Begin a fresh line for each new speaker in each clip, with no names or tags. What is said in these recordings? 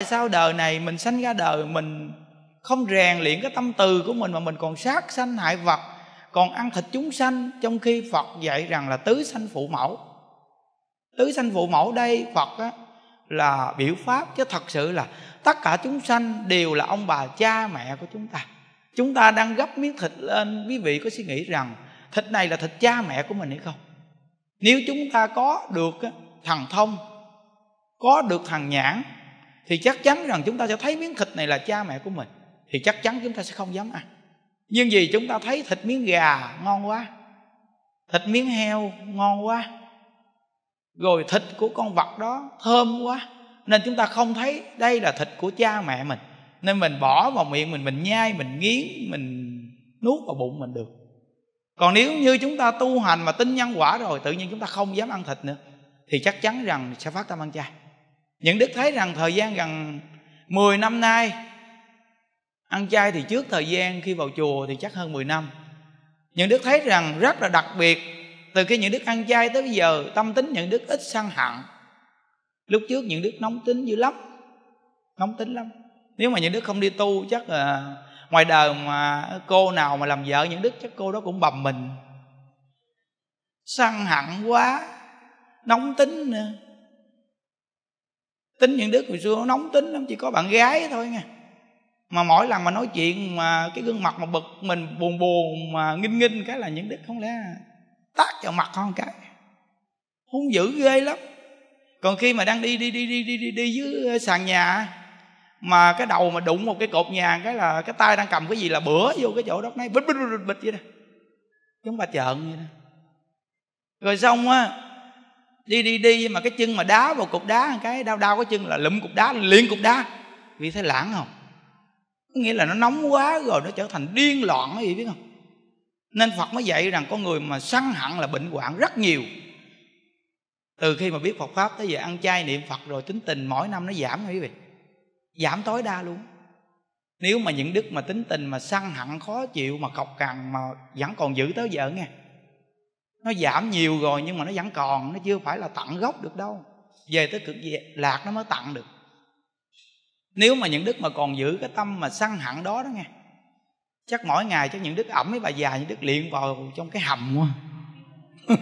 Tại sao đời này mình sanh ra đời mình không rèn luyện cái tâm từ của mình mà mình còn sát sanh hại vật, còn ăn thịt chúng sanh trong khi Phật dạy rằng là tứ sanh phụ mẫu. Tứ sanh phụ mẫu đây Phật á, là biểu pháp chứ thật sự là tất cả chúng sanh đều là ông bà cha mẹ của chúng ta. Chúng ta đang gấp miếng thịt lên, quý vị có suy nghĩ rằng thịt này là thịt cha mẹ của mình hay không? Nếu chúng ta có được thằng thông, có được thằng nhãn thì chắc chắn rằng chúng ta sẽ thấy miếng thịt này là cha mẹ của mình thì chắc chắn chúng ta sẽ không dám ăn nhưng vì chúng ta thấy thịt miếng gà ngon quá thịt miếng heo ngon quá rồi thịt của con vật đó thơm quá nên chúng ta không thấy đây là thịt của cha mẹ mình nên mình bỏ vào miệng mình mình nhai mình nghiến mình nuốt vào bụng mình được còn nếu như chúng ta tu hành mà tin nhân quả rồi tự nhiên chúng ta không dám ăn thịt nữa thì chắc chắn rằng sẽ phát tâm ăn chay những đức thấy rằng thời gian gần 10 năm nay ăn chay thì trước thời gian khi vào chùa thì chắc hơn 10 năm những đức thấy rằng rất là đặc biệt từ khi những đức ăn chay tới bây giờ tâm tính những đức ít săn hận lúc trước những đức nóng tính dữ lắm nóng tính lắm nếu mà những đức không đi tu chắc là ngoài đời mà cô nào mà làm vợ những đức chắc cô đó cũng bầm mình săn hận quá nóng tính nữa tính những đứa hồi xưa nó nóng tính lắm chỉ có bạn gái thôi nha mà mỗi lần mà nói chuyện mà cái gương mặt mà bực mình buồn buồn mà nghinh nghinh cái là những đức không lẽ tác vào mặt con cái hung dữ ghê lắm còn khi mà đang đi đi đi đi đi đi, đi dưới sàn nhà mà cái đầu mà đụng một cái cột nhà cái là cái tay đang cầm cái gì là bữa vô cái chỗ đất này bịch bịch bịch bịch vậy nè chúng bà trợn vậy nè rồi xong á đi đi đi mà cái chân mà đá vào cục đá cái đau đau cái chân là lụm cục đá liền cục đá vì thấy lãng không có nghĩa là nó nóng quá rồi nó trở thành điên loạn cái gì biết không nên phật mới dạy rằng con người mà săn hận là bệnh hoạn rất nhiều từ khi mà biết phật pháp tới giờ ăn chay niệm phật rồi tính tình mỗi năm nó giảm nha quý vị giảm tối đa luôn nếu mà những đức mà tính tình mà săn hận khó chịu mà cọc cằn mà vẫn còn giữ tới giờ nghe nó giảm nhiều rồi nhưng mà nó vẫn còn nó chưa phải là tặng gốc được đâu về tới cực lạc nó mới tặng được nếu mà những đức mà còn giữ cái tâm mà săn hẳn đó đó nghe chắc mỗi ngày chắc những đức ẩm với bà già những đức liền vào trong cái hầm quá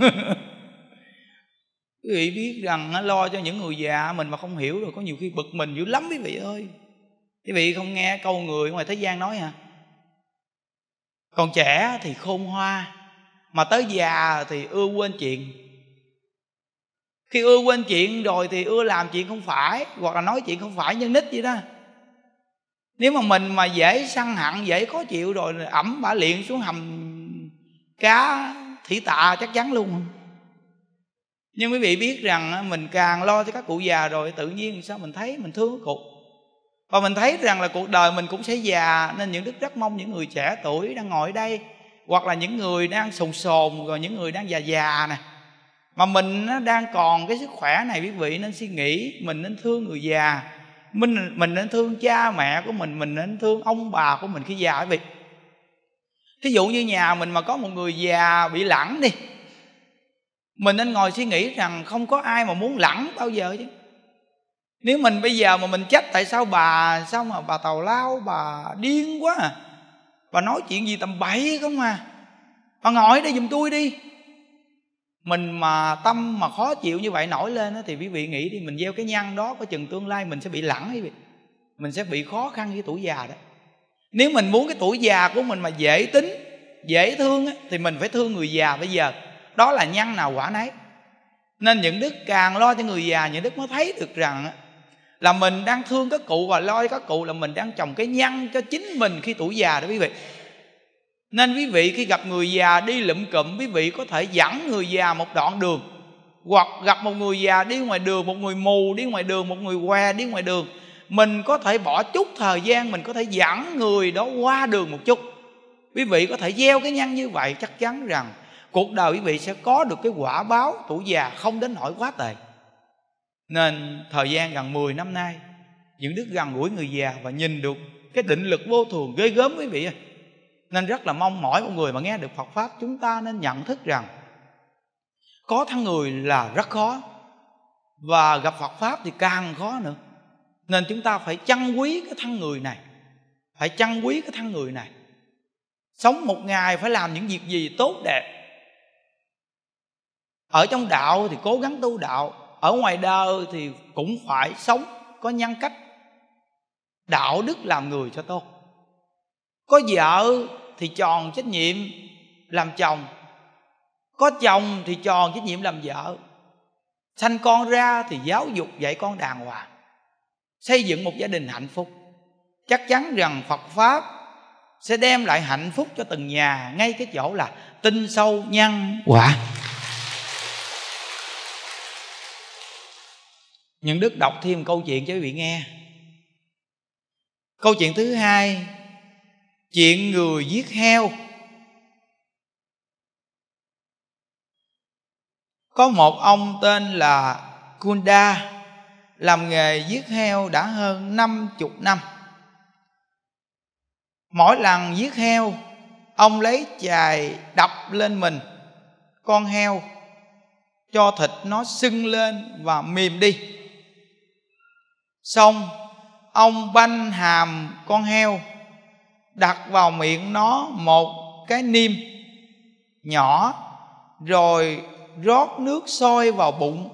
quý vị biết rằng nó lo cho những người già mình mà không hiểu rồi có nhiều khi bực mình dữ lắm quý vị ơi quý vị không nghe câu người ngoài thế gian nói hả còn trẻ thì khôn hoa mà tới già thì ưa quên chuyện khi ưa quên chuyện rồi thì ưa làm chuyện không phải hoặc là nói chuyện không phải như nít vậy đó nếu mà mình mà dễ săn hận dễ khó chịu rồi ẩm bả liền xuống hầm cá thủy tạ chắc chắn luôn nhưng quý vị biết rằng mình càng lo cho các cụ già rồi tự nhiên sao mình thấy mình thương cụ và mình thấy rằng là cuộc đời mình cũng sẽ già nên những đức rất mong những người trẻ tuổi đang ngồi đây hoặc là những người đang sồn sồn rồi những người đang già già nè mà mình đang còn cái sức khỏe này quý vị nên suy nghĩ mình nên thương người già mình mình nên thương cha mẹ của mình mình nên thương ông bà của mình khi già quý vị thí dụ như nhà mình mà có một người già bị lẳng đi mình nên ngồi suy nghĩ rằng không có ai mà muốn lẳng bao giờ chứ nếu mình bây giờ mà mình chết tại sao bà sao mà bà tàu lao bà điên quá à bà nói chuyện gì tầm bậy không à bà ngồi đây giùm tôi đi mình mà tâm mà khó chịu như vậy nổi lên thì quý vị nghĩ đi mình gieo cái nhăn đó có chừng tương lai mình sẽ bị lẳng quý mình sẽ bị khó khăn với tuổi già đó nếu mình muốn cái tuổi già của mình mà dễ tính dễ thương thì mình phải thương người già bây giờ đó là nhăn nào quả nấy nên những đức càng lo cho người già những đức mới thấy được rằng là mình đang thương các cụ và lo các cụ là mình đang trồng cái nhăn cho chính mình khi tuổi già đó quý vị nên quý vị khi gặp người già đi lụm cụm quý vị có thể dẫn người già một đoạn đường hoặc gặp một người già đi ngoài đường một người mù đi ngoài đường một người què đi ngoài đường mình có thể bỏ chút thời gian mình có thể dẫn người đó qua đường một chút quý vị có thể gieo cái nhăn như vậy chắc chắn rằng cuộc đời quý vị sẽ có được cái quả báo tuổi già không đến nỗi quá tệ nên thời gian gần 10 năm nay Những đức gần gũi người già Và nhìn được cái định lực vô thường ghê gớm quý vị Nên rất là mong mỏi mọi người mà nghe được Phật Pháp Chúng ta nên nhận thức rằng Có thân người là rất khó Và gặp Phật Pháp thì càng khó nữa Nên chúng ta phải chăn quý cái thân người này Phải chăn quý cái thân người này Sống một ngày phải làm những việc gì tốt đẹp Ở trong đạo thì cố gắng tu đạo ở ngoài đời thì cũng phải sống có nhân cách đạo đức làm người cho tốt có vợ thì tròn trách nhiệm làm chồng có chồng thì tròn trách nhiệm làm vợ sanh con ra thì giáo dục dạy con đàng hoàng xây dựng một gia đình hạnh phúc chắc chắn rằng phật pháp sẽ đem lại hạnh phúc cho từng nhà ngay cái chỗ là tinh sâu nhân quả nhưng đức đọc thêm câu chuyện cho quý vị nghe câu chuyện thứ hai chuyện người giết heo có một ông tên là kunda làm nghề giết heo đã hơn 50 năm mỗi lần giết heo ông lấy chài đập lên mình con heo cho thịt nó sưng lên và mềm đi xong ông banh hàm con heo đặt vào miệng nó một cái niêm nhỏ rồi rót nước sôi vào bụng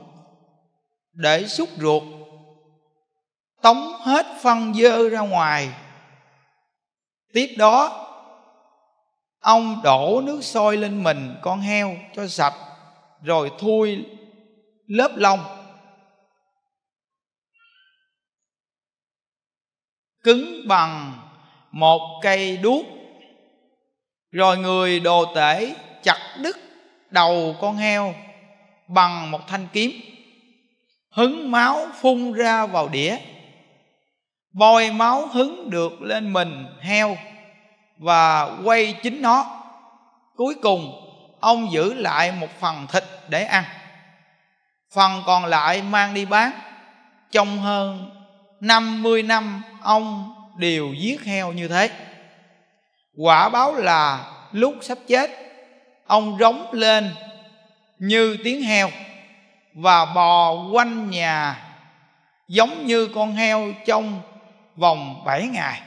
để xúc ruột tống hết phân dơ ra ngoài tiếp đó ông đổ nước sôi lên mình con heo cho sạch rồi thui lớp lông cứng bằng một cây đuốc rồi người đồ tể chặt đứt đầu con heo bằng một thanh kiếm hứng máu phun ra vào đĩa bôi máu hứng được lên mình heo và quay chính nó cuối cùng ông giữ lại một phần thịt để ăn phần còn lại mang đi bán trông hơn 50 năm ông đều giết heo như thế Quả báo là lúc sắp chết Ông rống lên như tiếng heo Và bò quanh nhà Giống như con heo trong vòng 7 ngày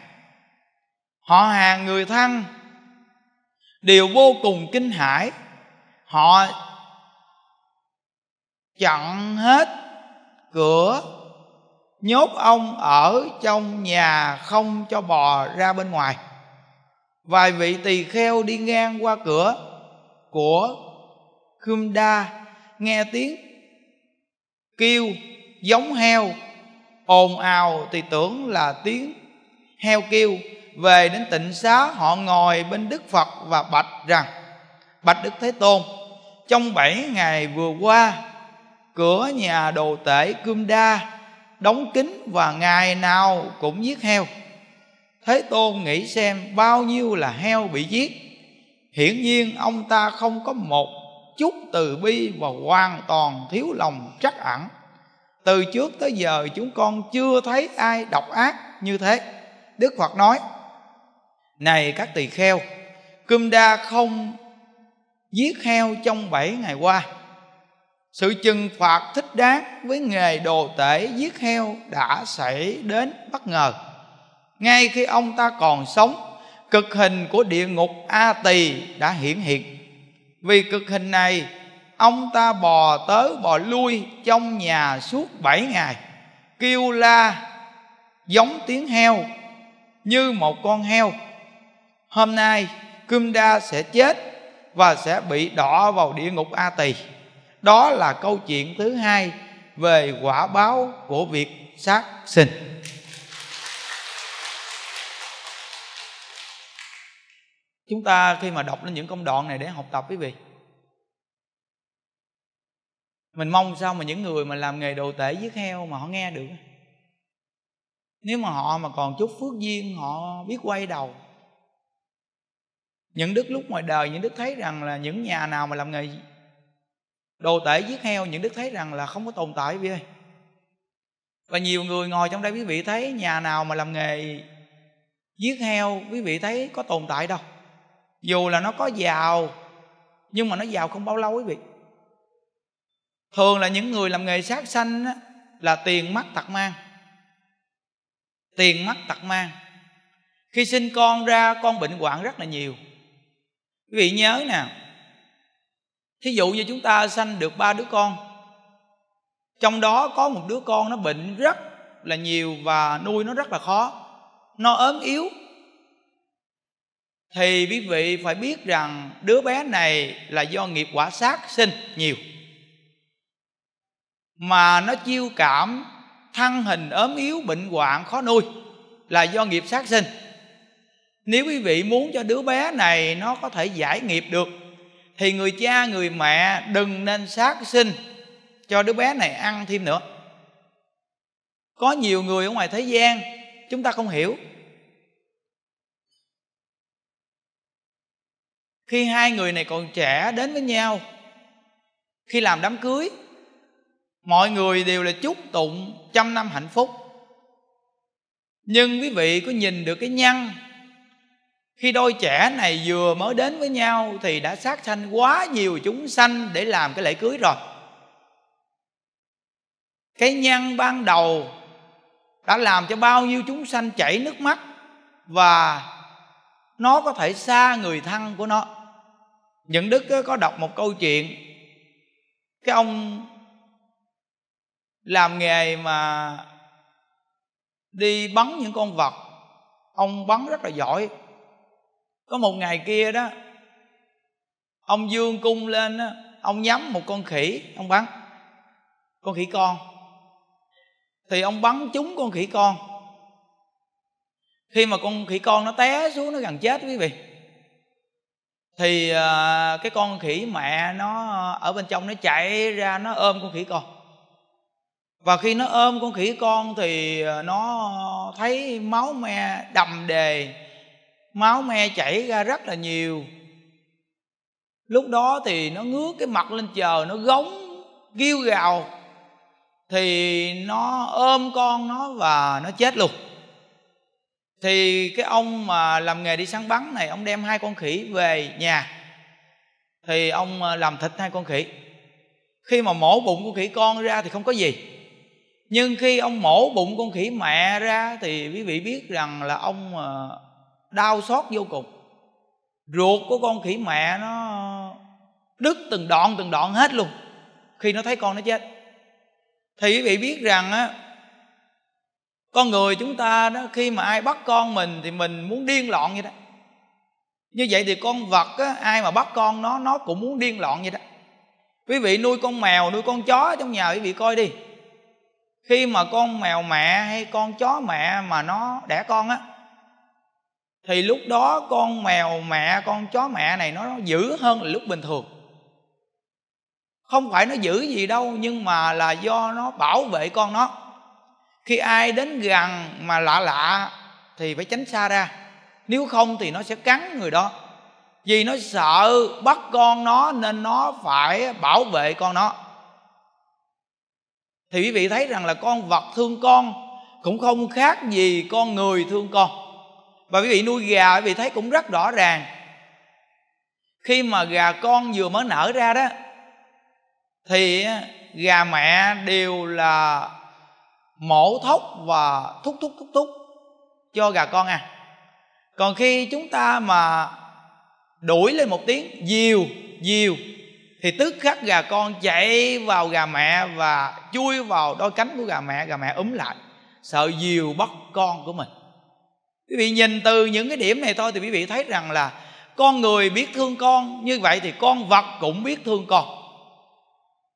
Họ hàng người thân Đều vô cùng kinh hãi Họ chặn hết cửa nhốt ông ở trong nhà không cho bò ra bên ngoài vài vị tỳ kheo đi ngang qua cửa của đa nghe tiếng kêu giống heo ồn ào thì tưởng là tiếng heo kêu về đến tịnh xá họ ngồi bên đức phật và bạch rằng bạch đức thế tôn trong bảy ngày vừa qua cửa nhà đồ tể cương đa đóng kín và ngày nào cũng giết heo thế tôn nghĩ xem bao nhiêu là heo bị giết hiển nhiên ông ta không có một chút từ bi và hoàn toàn thiếu lòng trắc ẩn từ trước tới giờ chúng con chưa thấy ai độc ác như thế đức phật nói này các tỳ kheo Cưm đa không giết heo trong bảy ngày qua sự trừng phạt thích đáng với nghề đồ tể giết heo đã xảy đến bất ngờ ngay khi ông ta còn sống cực hình của địa ngục a tỳ đã hiển hiện vì cực hình này ông ta bò tới bò lui trong nhà suốt bảy ngày kêu la giống tiếng heo như một con heo hôm nay Kumda sẽ chết và sẽ bị đỏ vào địa ngục A Tỳ đó là câu chuyện thứ hai về quả báo của việc sát sinh chúng ta khi mà đọc lên những công đoạn này để học tập quý vị mình mong sao mà những người mà làm nghề đồ tể giết heo mà họ nghe được nếu mà họ mà còn chút phước duyên họ biết quay đầu những đức lúc ngoài đời những đức thấy rằng là những nhà nào mà làm nghề đồ tể giết heo những đức thấy rằng là không có tồn tại quý vị và nhiều người ngồi trong đây quý vị thấy nhà nào mà làm nghề giết heo quý vị thấy có tồn tại đâu dù là nó có giàu nhưng mà nó giàu không bao lâu quý vị thường là những người làm nghề sát sanh á, là tiền mắt tặc mang tiền mắt tặc mang khi sinh con ra con bệnh hoạn rất là nhiều quý vị nhớ nè thí dụ như chúng ta sanh được ba đứa con trong đó có một đứa con nó bệnh rất là nhiều và nuôi nó rất là khó nó ốm yếu thì quý vị phải biết rằng đứa bé này là do nghiệp quả sát sinh nhiều mà nó chiêu cảm thăng hình ốm yếu bệnh hoạn khó nuôi là do nghiệp sát sinh nếu quý vị muốn cho đứa bé này nó có thể giải nghiệp được thì người cha người mẹ đừng nên sát sinh cho đứa bé này ăn thêm nữa có nhiều người ở ngoài thế gian chúng ta không hiểu khi hai người này còn trẻ đến với nhau khi làm đám cưới mọi người đều là chúc tụng trăm năm hạnh phúc nhưng quý vị có nhìn được cái nhăn khi đôi trẻ này vừa mới đến với nhau thì đã sát sanh quá nhiều chúng sanh để làm cái lễ cưới rồi cái nhăn ban đầu đã làm cho bao nhiêu chúng sanh chảy nước mắt và nó có thể xa người thân của nó những đức có đọc một câu chuyện cái ông làm nghề mà đi bắn những con vật ông bắn rất là giỏi có một ngày kia đó ông dương cung lên đó, ông nhắm một con khỉ ông bắn con khỉ con thì ông bắn trúng con khỉ con khi mà con khỉ con nó té xuống nó gần chết quý vị thì à, cái con khỉ mẹ nó ở bên trong nó chạy ra nó ôm con khỉ con và khi nó ôm con khỉ con thì à, nó thấy máu me đầm đề máu me chảy ra rất là nhiều lúc đó thì nó ngước cái mặt lên chờ, nó gống kêu gào thì nó ôm con nó và nó chết luôn thì cái ông mà làm nghề đi săn bắn này ông đem hai con khỉ về nhà thì ông ờ, làm thịt hai con khỉ khi mà mổ bụng con khỉ con ra thì không có gì nhưng khi ông mổ bụng con khỉ mẹ ra thì quý vị biết rằng là ông ờ, đau xót vô cùng ruột của con khỉ mẹ nó đứt từng đoạn từng đoạn hết luôn khi nó thấy con nó chết thì quý vị biết rằng á con người chúng ta đó khi mà ai bắt con mình thì mình muốn điên loạn vậy đó như vậy thì con vật á, ai mà bắt con nó nó cũng muốn điên loạn vậy đó quý vị nuôi con mèo nuôi con chó trong nhà quý vị coi đi khi mà con mèo mẹ hay con chó mẹ mà nó đẻ con á thì lúc đó con mèo mẹ con chó mẹ này nó dữ hơn là lúc bình thường không phải nó giữ gì đâu nhưng mà là do nó bảo vệ con nó khi ai đến gần mà lạ lạ thì phải tránh xa ra nếu không thì nó sẽ cắn người đó vì nó sợ bắt con nó nên nó phải bảo vệ con nó thì quý vị thấy rằng là con vật thương con cũng không khác gì con người thương con và quý vị nuôi gà quý vị thấy cũng rất rõ ràng khi mà gà con vừa mới nở ra đó thì gà mẹ đều là mổ thóc và thúc thúc thúc thúc cho gà con à còn khi chúng ta mà đuổi lên một tiếng diều diều thì tức khắc gà con chạy vào gà mẹ và chui vào đôi cánh của gà mẹ gà mẹ ấm lại sợ diều bắt con của mình quý vị nhìn từ những cái điểm này thôi thì quý vị thấy rằng là con người biết thương con như vậy thì con vật cũng biết thương con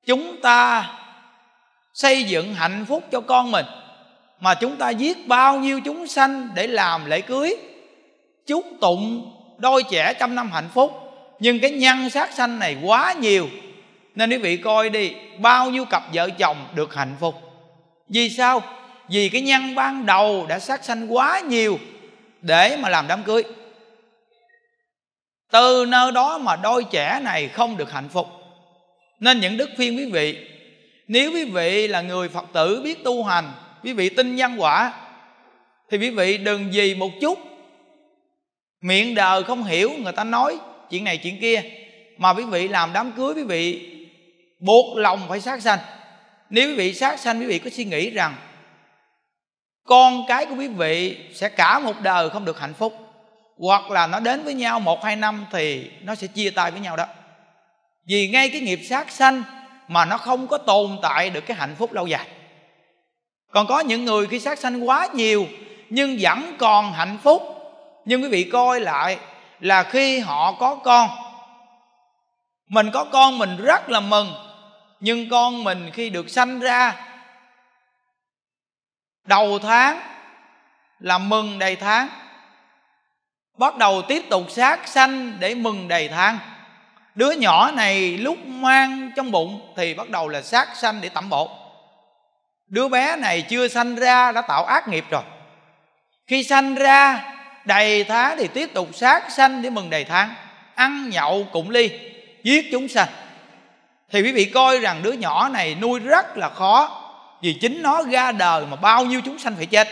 chúng ta xây dựng hạnh phúc cho con mình mà chúng ta giết bao nhiêu chúng sanh để làm lễ cưới chúc tụng đôi trẻ trăm năm hạnh phúc nhưng cái nhân sát sanh này quá nhiều nên quý vị coi đi bao nhiêu cặp vợ chồng được hạnh phúc vì sao vì cái nhân ban đầu đã sát sanh quá nhiều để mà làm đám cưới từ nơi đó mà đôi trẻ này không được hạnh phúc nên những đức khuyên quý vị nếu quý vị là người phật tử biết tu hành quý vị tin nhân quả thì quý vị đừng gì một chút miệng đời không hiểu người ta nói chuyện này chuyện kia mà quý vị làm đám cưới quý vị buộc lòng phải sát sanh nếu quý vị sát sanh quý vị có suy nghĩ rằng con cái của quý vị sẽ cả một đời không được hạnh phúc hoặc là nó đến với nhau một hai năm thì nó sẽ chia tay với nhau đó vì ngay cái nghiệp sát sanh mà nó không có tồn tại được cái hạnh phúc lâu dài còn có những người khi sát sanh quá nhiều nhưng vẫn còn hạnh phúc nhưng quý vị coi lại là khi họ có con mình có con mình rất là mừng nhưng con mình khi được sanh ra đầu tháng là mừng đầy tháng bắt đầu tiếp tục sát sanh để mừng đầy tháng đứa nhỏ này lúc mang trong bụng thì bắt đầu là sát sanh để tẩm bộ đứa bé này chưa sanh ra đã tạo ác nghiệp rồi khi sanh ra đầy tháng thì tiếp tục sát sanh để mừng đầy tháng ăn nhậu cũng ly giết chúng sanh thì quý vị coi rằng đứa nhỏ này nuôi rất là khó vì chính nó ra đời mà bao nhiêu chúng sanh phải chết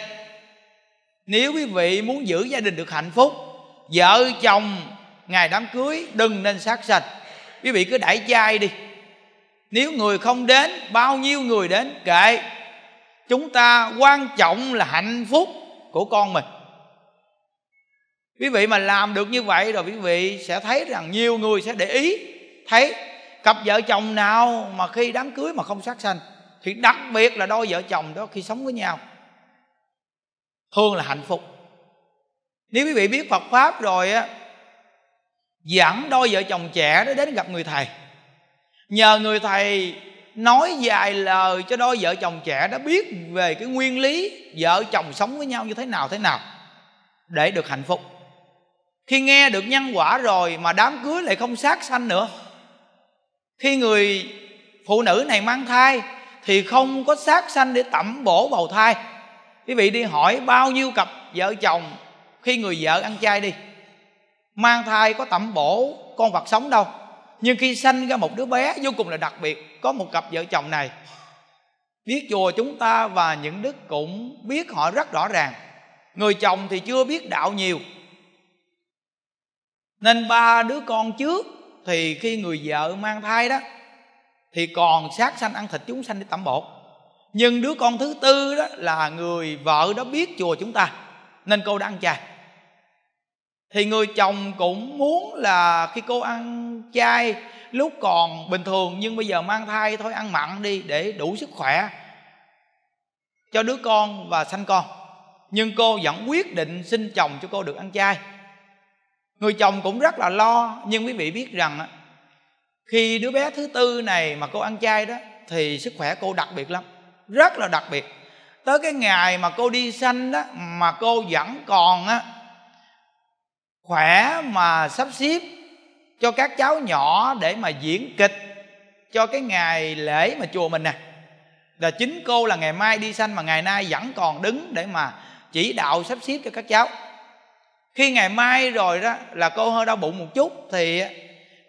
nếu quý vị muốn giữ gia đình được hạnh phúc vợ chồng ngày đám cưới đừng nên sát sạch quý vị cứ đẩy chai đi nếu người không đến bao nhiêu người đến kệ chúng ta quan trọng là hạnh phúc của con mình quý vị mà làm được như vậy rồi quý vị sẽ thấy rằng nhiều người sẽ để ý thấy cặp vợ chồng nào mà khi đám cưới mà không sát sanh thì đặc biệt là đôi vợ chồng đó khi sống với nhau thương là hạnh phúc nếu quý vị biết phật pháp rồi á dẫn đôi vợ chồng trẻ đó đến gặp người thầy nhờ người thầy nói vài lời cho đôi vợ chồng trẻ đó biết về cái nguyên lý vợ chồng sống với nhau như thế nào thế nào để được hạnh phúc khi nghe được nhân quả rồi mà đám cưới lại không sát sanh nữa khi người phụ nữ này mang thai thì không có sát sanh để tẩm bổ bầu thai quý vị đi hỏi bao nhiêu cặp vợ chồng khi người vợ ăn chay đi mang thai có tẩm bổ con vật sống đâu nhưng khi sanh ra một đứa bé vô cùng là đặc biệt có một cặp vợ chồng này biết chùa chúng ta và những đức cũng biết họ rất rõ ràng người chồng thì chưa biết đạo nhiều nên ba đứa con trước thì khi người vợ mang thai đó thì còn sát sanh ăn thịt chúng sanh để tẩm bột nhưng đứa con thứ tư đó là người vợ đó biết chùa chúng ta nên cô đã ăn chay thì người chồng cũng muốn là khi cô ăn chay lúc còn bình thường nhưng bây giờ mang thai thôi ăn mặn đi để đủ sức khỏe cho đứa con và sanh con nhưng cô vẫn quyết định xin chồng cho cô được ăn chay người chồng cũng rất là lo nhưng quý vị biết rằng khi đứa bé thứ tư này mà cô ăn chay đó thì sức khỏe cô đặc biệt lắm rất là đặc biệt tới cái ngày mà cô đi sanh đó mà cô vẫn còn á khỏe mà sắp xếp cho các cháu nhỏ để mà diễn kịch cho cái ngày lễ mà chùa mình nè là chính cô là ngày mai đi sanh mà ngày nay vẫn còn đứng để mà chỉ đạo sắp xếp cho các cháu khi ngày mai rồi đó là cô hơi đau bụng một chút thì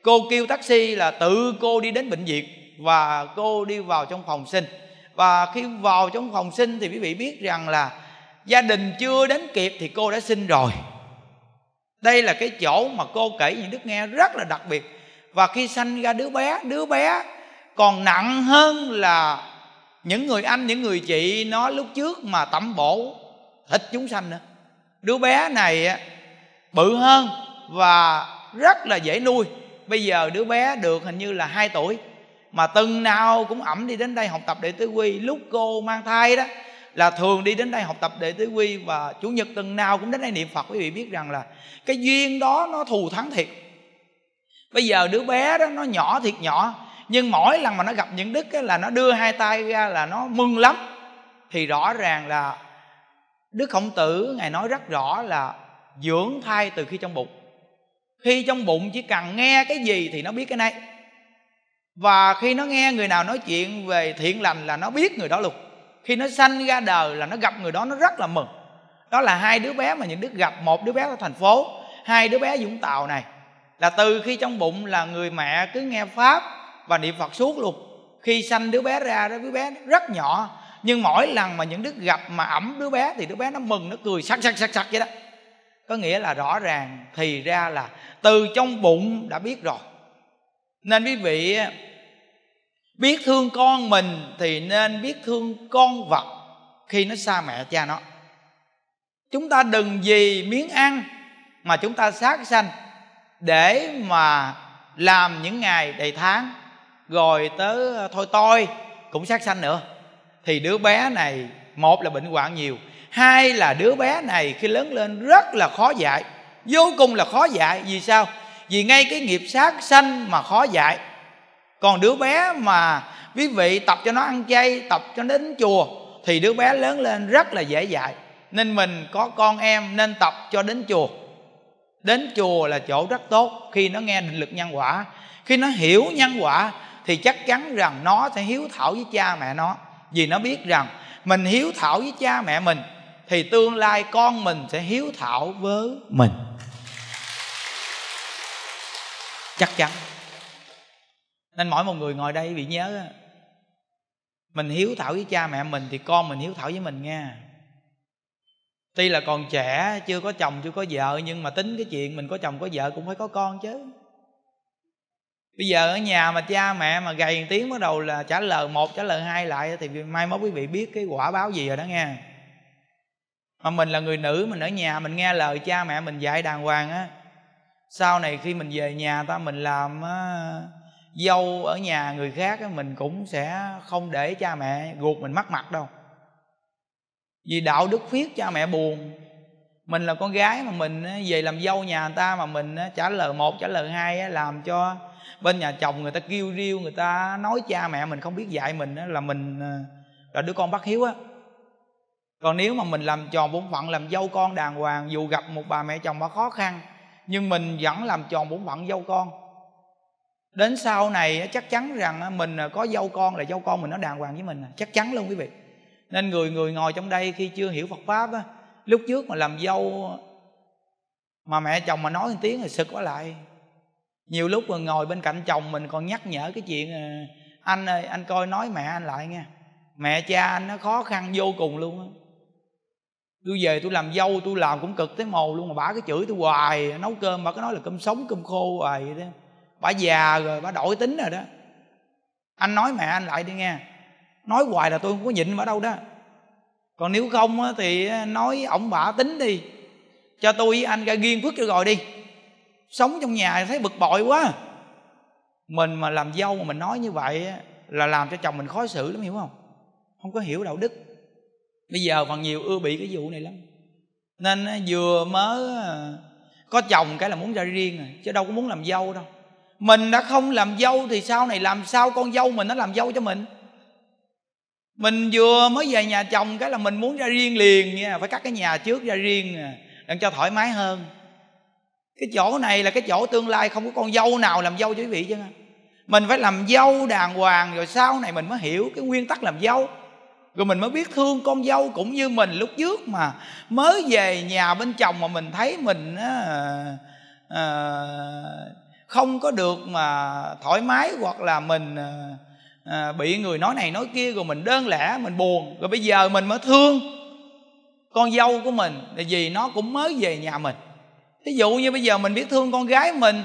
cô kêu taxi là tự cô đi đến bệnh viện và cô đi vào trong phòng sinh và khi vào trong phòng sinh thì quý vị biết rằng là gia đình chưa đến kịp thì cô đã sinh rồi đây là cái chỗ mà cô kể những đức nghe rất là đặc biệt và khi sanh ra đứa bé đứa bé còn nặng hơn là những người anh những người chị nó lúc trước mà tẩm bổ thịt chúng sanh nữa đứa bé này bự hơn và rất là dễ nuôi bây giờ đứa bé được hình như là 2 tuổi mà từng nào cũng ẩm đi đến đây học tập đệ tử quy lúc cô mang thai đó là thường đi đến đây học tập đệ tử quy và chủ nhật từng nào cũng đến đây niệm phật quý vị biết rằng là cái duyên đó nó thù thắng thiệt bây giờ đứa bé đó nó nhỏ thiệt nhỏ nhưng mỗi lần mà nó gặp những đức là nó đưa hai tay ra là nó mừng lắm thì rõ ràng là đức khổng tử ngài nói rất rõ là dưỡng thai từ khi trong bụng khi trong bụng chỉ cần nghe cái gì thì nó biết cái này và khi nó nghe người nào nói chuyện về thiện lành là nó biết người đó luôn khi nó sanh ra đời là nó gặp người đó nó rất là mừng đó là hai đứa bé mà những đứa gặp một đứa bé ở thành phố hai đứa bé dũng tàu này là từ khi trong bụng là người mẹ cứ nghe pháp và niệm phật suốt luôn khi sanh đứa bé ra đó đứa bé rất nhỏ nhưng mỗi lần mà những đứa gặp mà ẩm đứa bé thì đứa bé nó mừng nó cười sắc sắc sắc sắc vậy đó có nghĩa là rõ ràng thì ra là từ trong bụng đã biết rồi nên quý vị biết thương con mình thì nên biết thương con vật khi nó xa mẹ cha nó chúng ta đừng vì miếng ăn mà chúng ta sát sanh để mà làm những ngày đầy tháng rồi tới à, thôi tôi cũng sát sanh nữa thì đứa bé này một là bệnh hoạn nhiều hai là đứa bé này khi lớn lên rất là khó dạy vô cùng là khó dạy vì sao vì ngay cái nghiệp sát sanh mà khó dạy còn đứa bé mà quý vị tập cho nó ăn chay tập cho nó đến chùa thì đứa bé lớn lên rất là dễ dạy nên mình có con em nên tập cho đến chùa đến chùa là chỗ rất tốt khi nó nghe định lực nhân quả khi nó hiểu nhân quả thì chắc chắn rằng nó sẽ hiếu thảo với cha mẹ nó vì nó biết rằng mình hiếu thảo với cha mẹ mình thì tương lai con mình sẽ hiếu thảo với mình chắc chắn nên mỗi một người ngồi đây bị nhớ mình hiếu thảo với cha mẹ mình thì con mình hiếu thảo với mình nha tuy là còn trẻ chưa có chồng chưa có vợ nhưng mà tính cái chuyện mình có chồng có vợ cũng phải có con chứ bây giờ ở nhà mà cha mẹ mà gầy tiếng bắt đầu là trả lời một trả lời hai lại thì mai mốt quý vị biết cái quả báo gì rồi đó nghe mà mình là người nữ mình ở nhà mình nghe lời cha mẹ mình dạy đàng hoàng á sau này khi mình về nhà ta mình làm á, dâu ở nhà người khác á, mình cũng sẽ không để cha mẹ ruột mình mắc mặt đâu vì đạo đức khuyết cha mẹ buồn mình là con gái mà mình về làm dâu nhà người ta mà mình trả lời một trả lời hai làm cho bên nhà chồng người ta kêu riêu người ta nói cha mẹ mình không biết dạy mình là mình à, là đứa con bất hiếu á còn nếu mà mình làm tròn bổn phận làm dâu con đàng hoàng dù gặp một bà mẹ chồng mà khó khăn nhưng mình vẫn làm tròn bổn phận dâu con đến sau này chắc chắn rằng mình à, có dâu con là dâu con mình nó đàng hoàng với mình à. chắc chắn luôn quý vị nên người người ngồi trong đây khi chưa hiểu Phật pháp á, lúc trước mà làm dâu mà mẹ chồng mà nói một tiếng thì sực quá lại nhiều lúc mà ngồi bên cạnh chồng mình còn nhắc nhở cái chuyện à, anh ơi anh coi nói mẹ anh lại nghe mẹ cha anh nó khó khăn vô cùng luôn á tôi về tôi làm dâu tôi làm cũng cực tới mồ luôn mà bả cứ chửi tôi hoài nấu cơm bà cứ nói là cơm sống cơm khô hoài vậy đó bà già rồi bả đổi tính rồi đó anh nói mẹ anh lại đi nghe nói hoài là tôi không có nhịn bả đâu đó còn nếu không thì nói ổng bả tính đi cho tôi với anh ra riêng phước cho rồi đi sống trong nhà thấy bực bội quá mình mà làm dâu mà mình nói như vậy là làm cho chồng mình khó xử lắm hiểu không không có hiểu đạo đức bây giờ còn nhiều ưa bị cái vụ này lắm nên à, vừa mới à, có chồng cái là muốn ra riêng rồi chứ đâu có muốn làm dâu đâu mình đã không làm dâu thì sau này làm sao con dâu mình nó làm dâu cho mình mình vừa mới về nhà chồng cái là mình muốn ra riêng liền nha phải cắt cái nhà trước ra riêng à, để cho thoải mái hơn cái chỗ này là cái chỗ tương lai không có con dâu nào làm dâu cho quý vị chứ mình phải làm dâu đàng hoàng rồi sau này mình mới hiểu cái nguyên tắc làm dâu rồi mình mới biết thương con dâu cũng như mình lúc trước mà mới về nhà bên chồng mà mình thấy mình à, à, không có được mà thoải mái hoặc là mình à, bị người nói này nói kia rồi mình đơn lẻ mình buồn rồi bây giờ mình mới thương con dâu của mình là vì nó cũng mới về nhà mình ví dụ như bây giờ mình biết thương con gái mình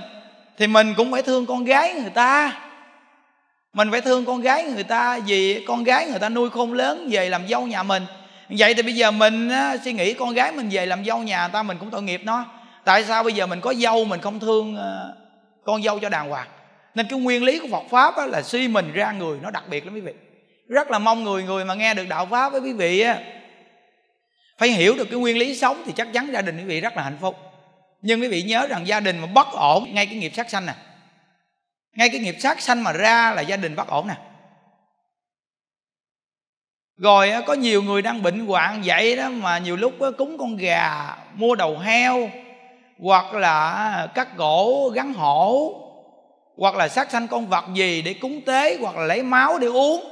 thì mình cũng phải thương con gái người ta mình phải thương con gái người ta vì con gái người ta nuôi khôn lớn về làm dâu nhà mình vậy thì bây giờ mình suy nghĩ con gái mình về làm dâu nhà ta mình cũng tội nghiệp nó tại sao bây giờ mình có dâu mình không thương con dâu cho đàng hoàng nên cái nguyên lý của phật pháp là suy mình ra người nó đặc biệt lắm quý vị rất là mong người người mà nghe được đạo pháp với quý vị á, phải hiểu được cái nguyên lý sống thì chắc chắn gia đình quý vị rất là hạnh phúc nhưng quý vị nhớ rằng gia đình mà bất ổn ngay cái nghiệp sát sanh nè à ngay cái nghiệp sát sanh mà ra là gia đình bất ổn nè rồi có nhiều người đang bệnh hoạn vậy đó mà nhiều lúc cúng con gà mua đầu heo hoặc là cắt gỗ gắn hổ hoặc là sát sanh con vật gì để cúng tế hoặc là lấy máu để uống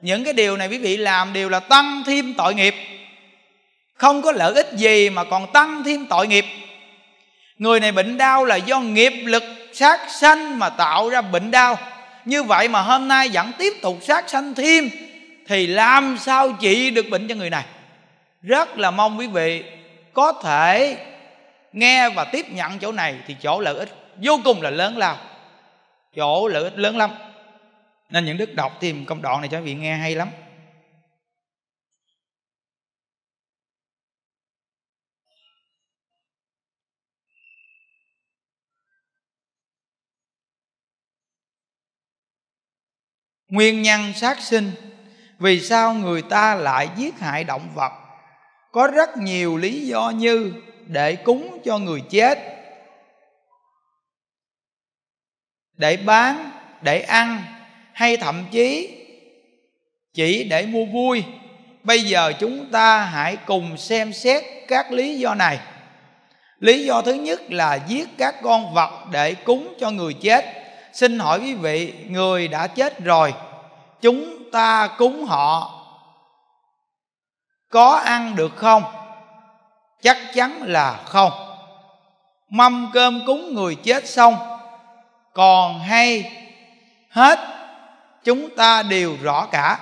những cái điều này quý vị làm đều là tăng thêm tội nghiệp không có lợi ích gì mà còn tăng thêm tội nghiệp người này bệnh đau là do nghiệp lực sát sanh mà tạo ra bệnh đau như vậy mà hôm nay vẫn tiếp tục sát sanh thêm thì làm sao trị được bệnh cho người này rất là mong quý vị có thể nghe và tiếp nhận chỗ này thì chỗ lợi ích vô cùng là lớn lao chỗ lợi ích lớn lắm nên những đức đọc tìm công đoạn này cho quý vị nghe hay lắm Nguyên nhân sát sinh Vì sao người ta lại giết hại động vật Có rất nhiều lý do như Để cúng cho người chết Để bán Để ăn Hay thậm chí Chỉ để mua vui Bây giờ chúng ta hãy cùng xem xét các lý do này Lý do thứ nhất là giết các con vật để cúng cho người chết xin hỏi quý vị người đã chết rồi chúng ta cúng họ có ăn được không chắc chắn là không mâm cơm cúng người chết xong còn hay hết chúng ta đều rõ cả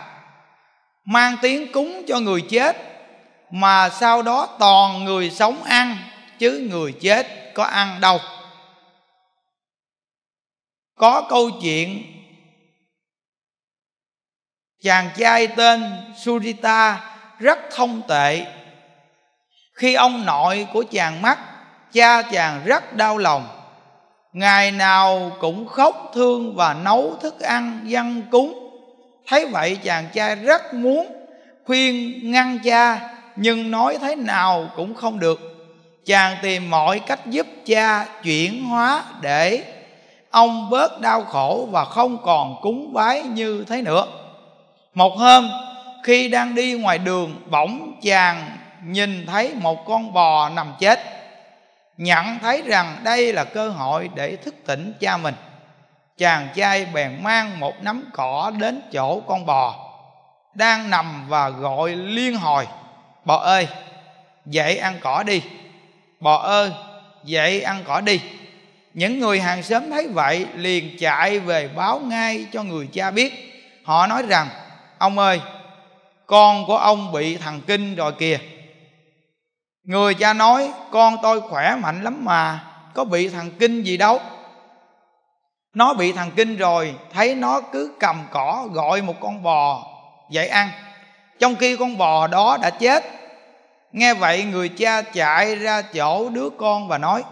mang tiếng cúng cho người chết mà sau đó toàn người sống ăn chứ người chết có ăn đâu có câu chuyện chàng trai tên Surita rất thông tệ khi ông nội của chàng mất cha chàng rất đau lòng ngày nào cũng khóc thương và nấu thức ăn dân cúng thấy vậy chàng trai rất muốn khuyên ngăn cha nhưng nói thế nào cũng không được chàng tìm mọi cách giúp cha chuyển hóa để ông bớt đau khổ và không còn cúng bái như thế nữa một hôm khi đang đi ngoài đường bỗng chàng nhìn thấy một con bò nằm chết nhận thấy rằng đây là cơ hội để thức tỉnh cha mình chàng trai bèn mang một nắm cỏ đến chỗ con bò đang nằm và gọi liên hồi bò ơi dậy ăn cỏ đi bò ơi dậy ăn cỏ đi những người hàng xóm thấy vậy liền chạy về báo ngay cho người cha biết họ nói rằng ông ơi con của ông bị thần kinh rồi kìa người cha nói con tôi khỏe mạnh lắm mà có bị thần kinh gì đâu nó bị thần kinh rồi thấy nó cứ cầm cỏ gọi một con bò dậy ăn trong khi con bò đó đã chết nghe vậy người cha chạy ra chỗ đứa con và nói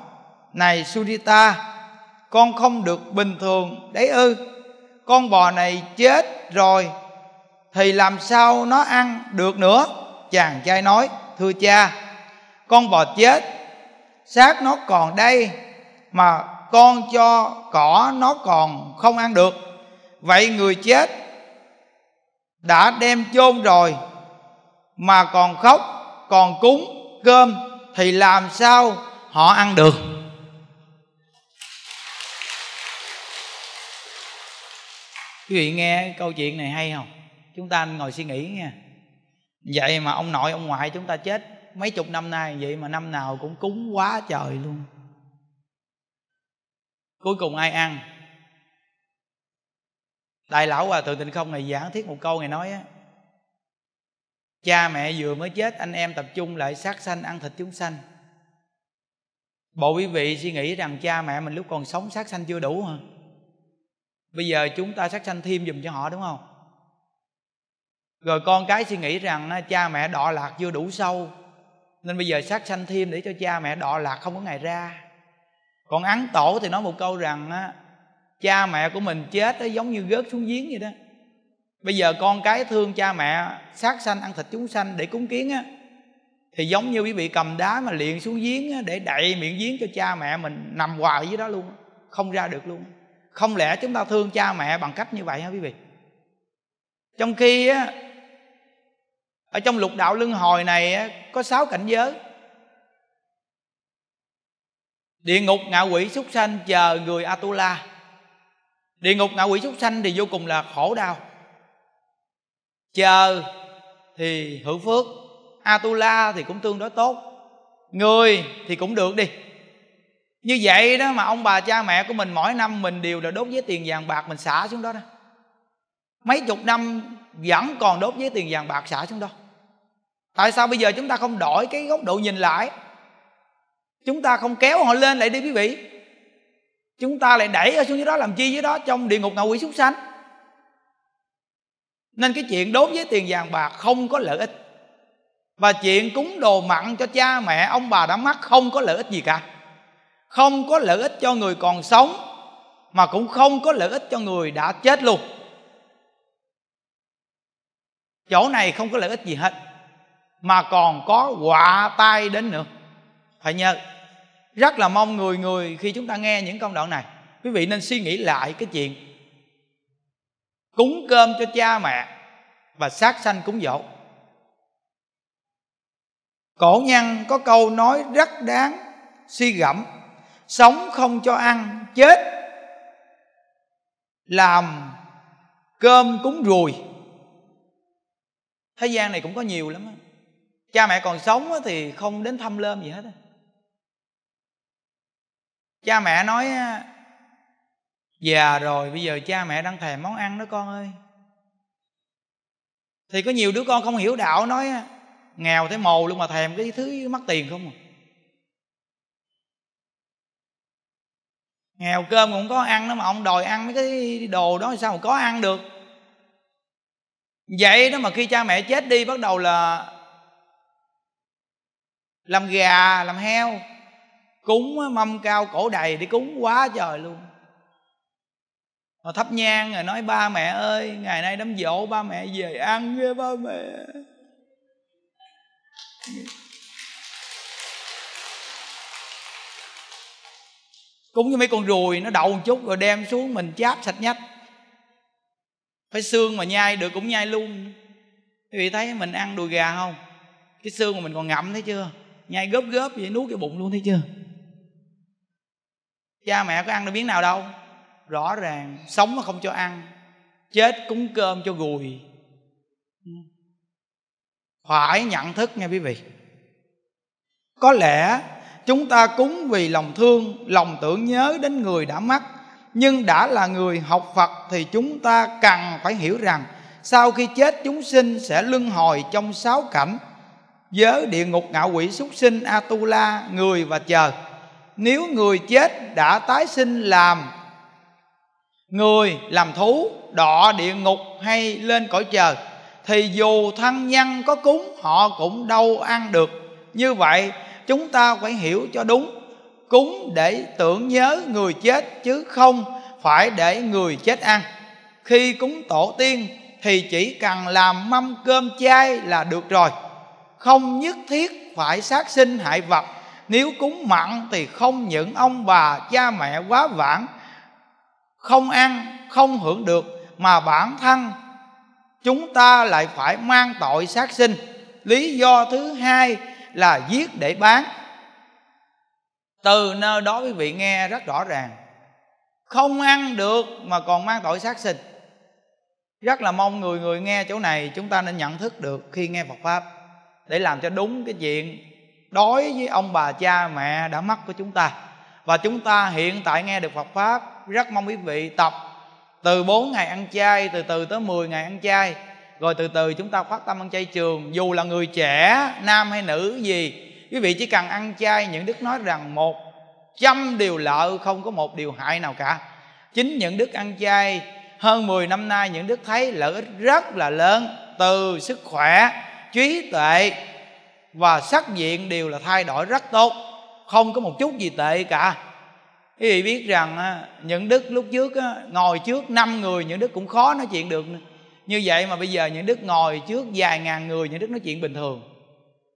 này Sudita, Con không được bình thường đấy ư Con bò này chết rồi Thì làm sao nó ăn được nữa Chàng trai nói Thưa cha Con bò chết Xác nó còn đây Mà con cho cỏ nó còn không ăn được Vậy người chết Đã đem chôn rồi Mà còn khóc Còn cúng cơm Thì làm sao họ ăn được quý vị nghe câu chuyện này hay không chúng ta ngồi suy nghĩ nha vậy mà ông nội ông ngoại chúng ta chết mấy chục năm nay vậy mà năm nào cũng cúng quá trời luôn cuối cùng ai ăn đại lão hòa thượng tịnh không này giảng thiết một câu này nói á cha mẹ vừa mới chết anh em tập trung lại sát sanh ăn thịt chúng sanh bộ quý vị suy nghĩ rằng cha mẹ mình lúc còn sống sát sanh chưa đủ hả bây giờ chúng ta sát sanh thêm dùm cho họ đúng không rồi con cái suy nghĩ rằng cha mẹ đọa lạc chưa đủ sâu nên bây giờ sát sanh thêm để cho cha mẹ đọa lạc không có ngày ra còn ắn tổ thì nói một câu rằng cha mẹ của mình chết đó, giống như gớt xuống giếng vậy đó bây giờ con cái thương cha mẹ sát sanh ăn thịt chúng sanh để cúng kiến á thì giống như quý vị cầm đá mà liền xuống giếng để đậy miệng giếng cho cha mẹ mình nằm hoài dưới đó luôn không ra được luôn không lẽ chúng ta thương cha mẹ bằng cách như vậy hả quý vị trong khi á ở trong lục đạo luân hồi này có sáu cảnh giới địa ngục ngạ quỷ súc sanh chờ người atula địa ngục ngạ quỷ súc sanh thì vô cùng là khổ đau chờ thì hưởng phước atula thì cũng tương đối tốt người thì cũng được đi như vậy đó mà ông bà cha mẹ của mình mỗi năm mình đều là đốt với tiền vàng bạc mình xả xuống đó đó mấy chục năm vẫn còn đốt với tiền vàng bạc xả xuống đó tại sao bây giờ chúng ta không đổi cái góc độ nhìn lại chúng ta không kéo họ lên lại đi quý vị chúng ta lại đẩy ở xuống dưới đó làm chi dưới đó trong địa ngục ngạ quỷ súc sanh nên cái chuyện đốt với tiền vàng bạc không có lợi ích và chuyện cúng đồ mặn cho cha mẹ ông bà đã mắc không có lợi ích gì cả không có lợi ích cho người còn sống mà cũng không có lợi ích cho người đã chết luôn chỗ này không có lợi ích gì hết mà còn có quả tai đến nữa phải nhớ rất là mong người người khi chúng ta nghe những công đoạn này quý vị nên suy nghĩ lại cái chuyện cúng cơm cho cha mẹ và sát sanh cúng dỗ cổ nhân có câu nói rất đáng suy gẫm sống không cho ăn chết làm cơm cúng ruồi thế gian này cũng có nhiều lắm cha mẹ còn sống thì không đến thăm lơm gì hết cha mẹ nói già rồi bây giờ cha mẹ đang thèm món ăn đó con ơi thì có nhiều đứa con không hiểu đạo nói nghèo thế mồ luôn mà thèm cái thứ mắc tiền không à. nghèo cơm cũng có ăn đó mà ông đòi ăn mấy cái đồ đó sao mà có ăn được vậy đó mà khi cha mẹ chết đi bắt đầu là làm gà làm heo cúng mâm cao cổ đầy đi cúng quá trời luôn mà thắp nhang rồi nói ba mẹ ơi ngày nay đám dỗ ba mẹ về ăn với ba mẹ cúng cho mấy con ruồi nó đậu một chút rồi đem xuống mình cháp sạch nhách phải xương mà nhai được cũng nhai luôn quý vị thấy mình ăn đùi gà không cái xương mà mình còn ngậm thấy chưa nhai góp góp vậy nuốt cái bụng luôn thấy chưa cha mẹ có ăn được miếng nào đâu rõ ràng sống mà không cho ăn chết cúng cơm cho gùi phải nhận thức nghe quý vị có lẽ chúng ta cúng vì lòng thương lòng tưởng nhớ đến người đã mất nhưng đã là người học phật thì chúng ta cần phải hiểu rằng sau khi chết chúng sinh sẽ luân hồi trong sáu cảnh giới địa ngục ngạo quỷ súc sinh atula người và chờ nếu người chết đã tái sinh làm người làm thú đọ địa ngục hay lên cõi chờ thì dù thân nhân có cúng họ cũng đâu ăn được như vậy chúng ta phải hiểu cho đúng cúng để tưởng nhớ người chết chứ không phải để người chết ăn khi cúng tổ tiên thì chỉ cần làm mâm cơm chay là được rồi không nhất thiết phải sát sinh hại vật nếu cúng mặn thì không những ông bà cha mẹ quá vãng không ăn không hưởng được mà bản thân chúng ta lại phải mang tội sát sinh lý do thứ hai là giết để bán từ nơi đó quý vị nghe rất rõ ràng không ăn được mà còn mang tội sát sinh rất là mong người người nghe chỗ này chúng ta nên nhận thức được khi nghe phật pháp để làm cho đúng cái chuyện đối với ông bà cha mẹ đã mất của chúng ta và chúng ta hiện tại nghe được phật pháp rất mong quý vị tập từ 4 ngày ăn chay từ từ tới 10 ngày ăn chay rồi từ từ chúng ta phát tâm ăn chay trường dù là người trẻ nam hay nữ gì quý vị chỉ cần ăn chay những đức nói rằng một trăm điều lợi không có một điều hại nào cả chính những đức ăn chay hơn 10 năm nay những đức thấy lợi ích rất là lớn từ sức khỏe trí tuệ và sắc diện đều là thay đổi rất tốt không có một chút gì tệ cả quý vị biết rằng những đức lúc trước ngồi trước năm người những đức cũng khó nói chuyện được nữa như vậy mà bây giờ những đức ngồi trước vài ngàn người những đức nói chuyện bình thường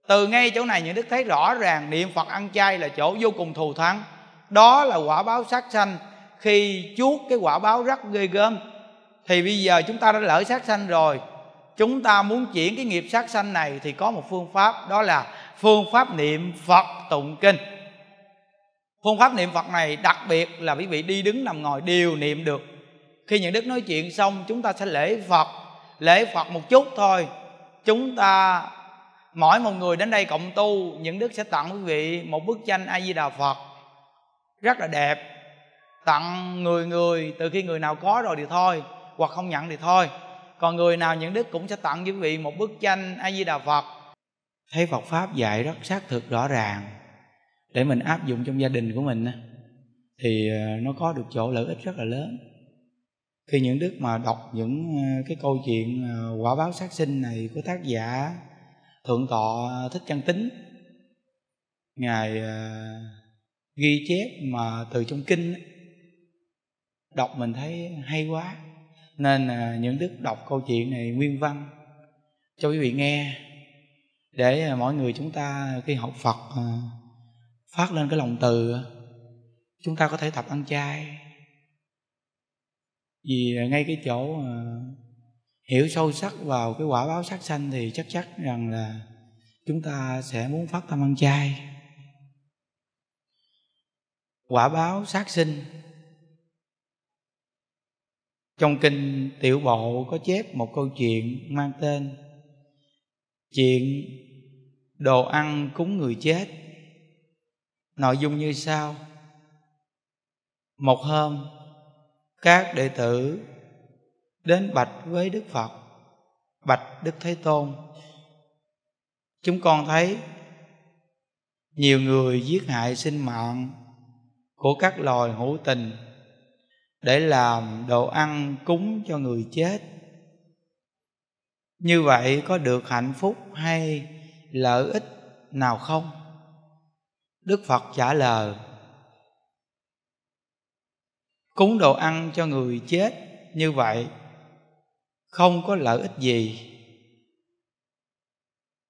từ ngay chỗ này những đức thấy rõ ràng niệm phật ăn chay là chỗ vô cùng thù thắng đó là quả báo sát sanh khi chuốt cái quả báo rất ghê gớm thì bây giờ chúng ta đã lỡ sát sanh rồi chúng ta muốn chuyển cái nghiệp sát sanh này thì có một phương pháp đó là phương pháp niệm phật tụng kinh phương pháp niệm phật này đặc biệt là quý vị đi đứng nằm ngồi đều niệm được khi những đức nói chuyện xong chúng ta sẽ lễ phật lễ phật một chút thôi chúng ta mỗi một người đến đây cộng tu những đức sẽ tặng quý vị một bức tranh a di đà phật rất là đẹp tặng người người từ khi người nào có rồi thì thôi hoặc không nhận thì thôi còn người nào những đức cũng sẽ tặng quý vị một bức tranh a di đà phật thấy phật pháp dạy rất xác thực rõ ràng để mình áp dụng trong gia đình của mình thì ờ, nó có được chỗ lợi ích rất là lớn khi những đức mà đọc những ờ, cái câu chuyện ờ, quả báo sát sinh này của tác giả thượng tọa thích chân tính ngài ờ, ghi chép mà từ trong kinh đọc mình thấy hay quá nên những đức đọc câu chuyện này nguyên văn cho quý vị nghe để mọi người chúng ta khi học phật phát lên cái lòng từ chúng ta có thể tập ăn chay vì ngay cái chỗ ờ, hiểu sâu sắc vào cái quả báo sát sanh thì chắc chắn rằng là chúng ta sẽ muốn phát tâm ăn chay quả báo sát sinh trong kinh tiểu bộ có chép một câu chuyện mang tên chuyện đồ ăn cúng người chết nội dung như sau một hôm các đệ tử đến bạch với đức phật bạch đức thế tôn chúng con thấy nhiều người giết hại sinh mạng của các loài hữu tình để làm đồ ăn cúng cho người chết như vậy có được hạnh phúc hay lợi ích nào không đức phật trả lời cúng đồ ăn cho người chết như vậy không có lợi ích gì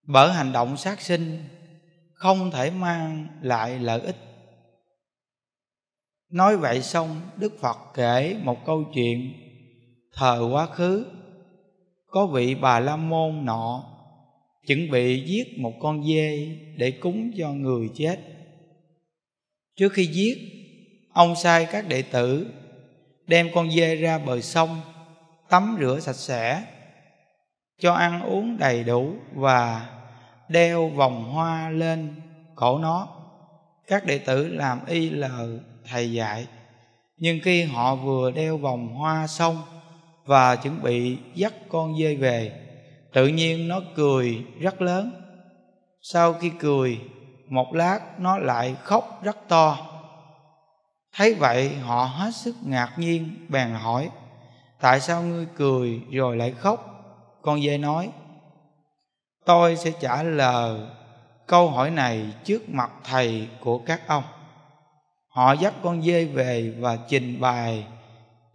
bởi hành động sát sinh không thể mang lại lợi ích nói vậy xong đức phật kể một câu chuyện thời quá khứ có vị bà la môn nọ chuẩn bị giết một con dê để cúng cho người chết trước khi giết ông sai các đệ tử đem con dê ra bờ sông tắm rửa sạch sẽ cho ăn uống đầy đủ và đeo vòng hoa lên cổ nó các đệ tử làm y lờ thầy dạy nhưng khi họ vừa đeo vòng hoa xong và chuẩn bị dắt con dê về tự nhiên nó cười rất lớn sau khi cười một lát nó lại khóc rất to thấy vậy họ hết sức ngạc nhiên bèn hỏi tại sao ngươi cười rồi lại khóc con dê nói tôi sẽ trả lời câu hỏi này trước mặt thầy của các ông họ dắt con dê về và trình bày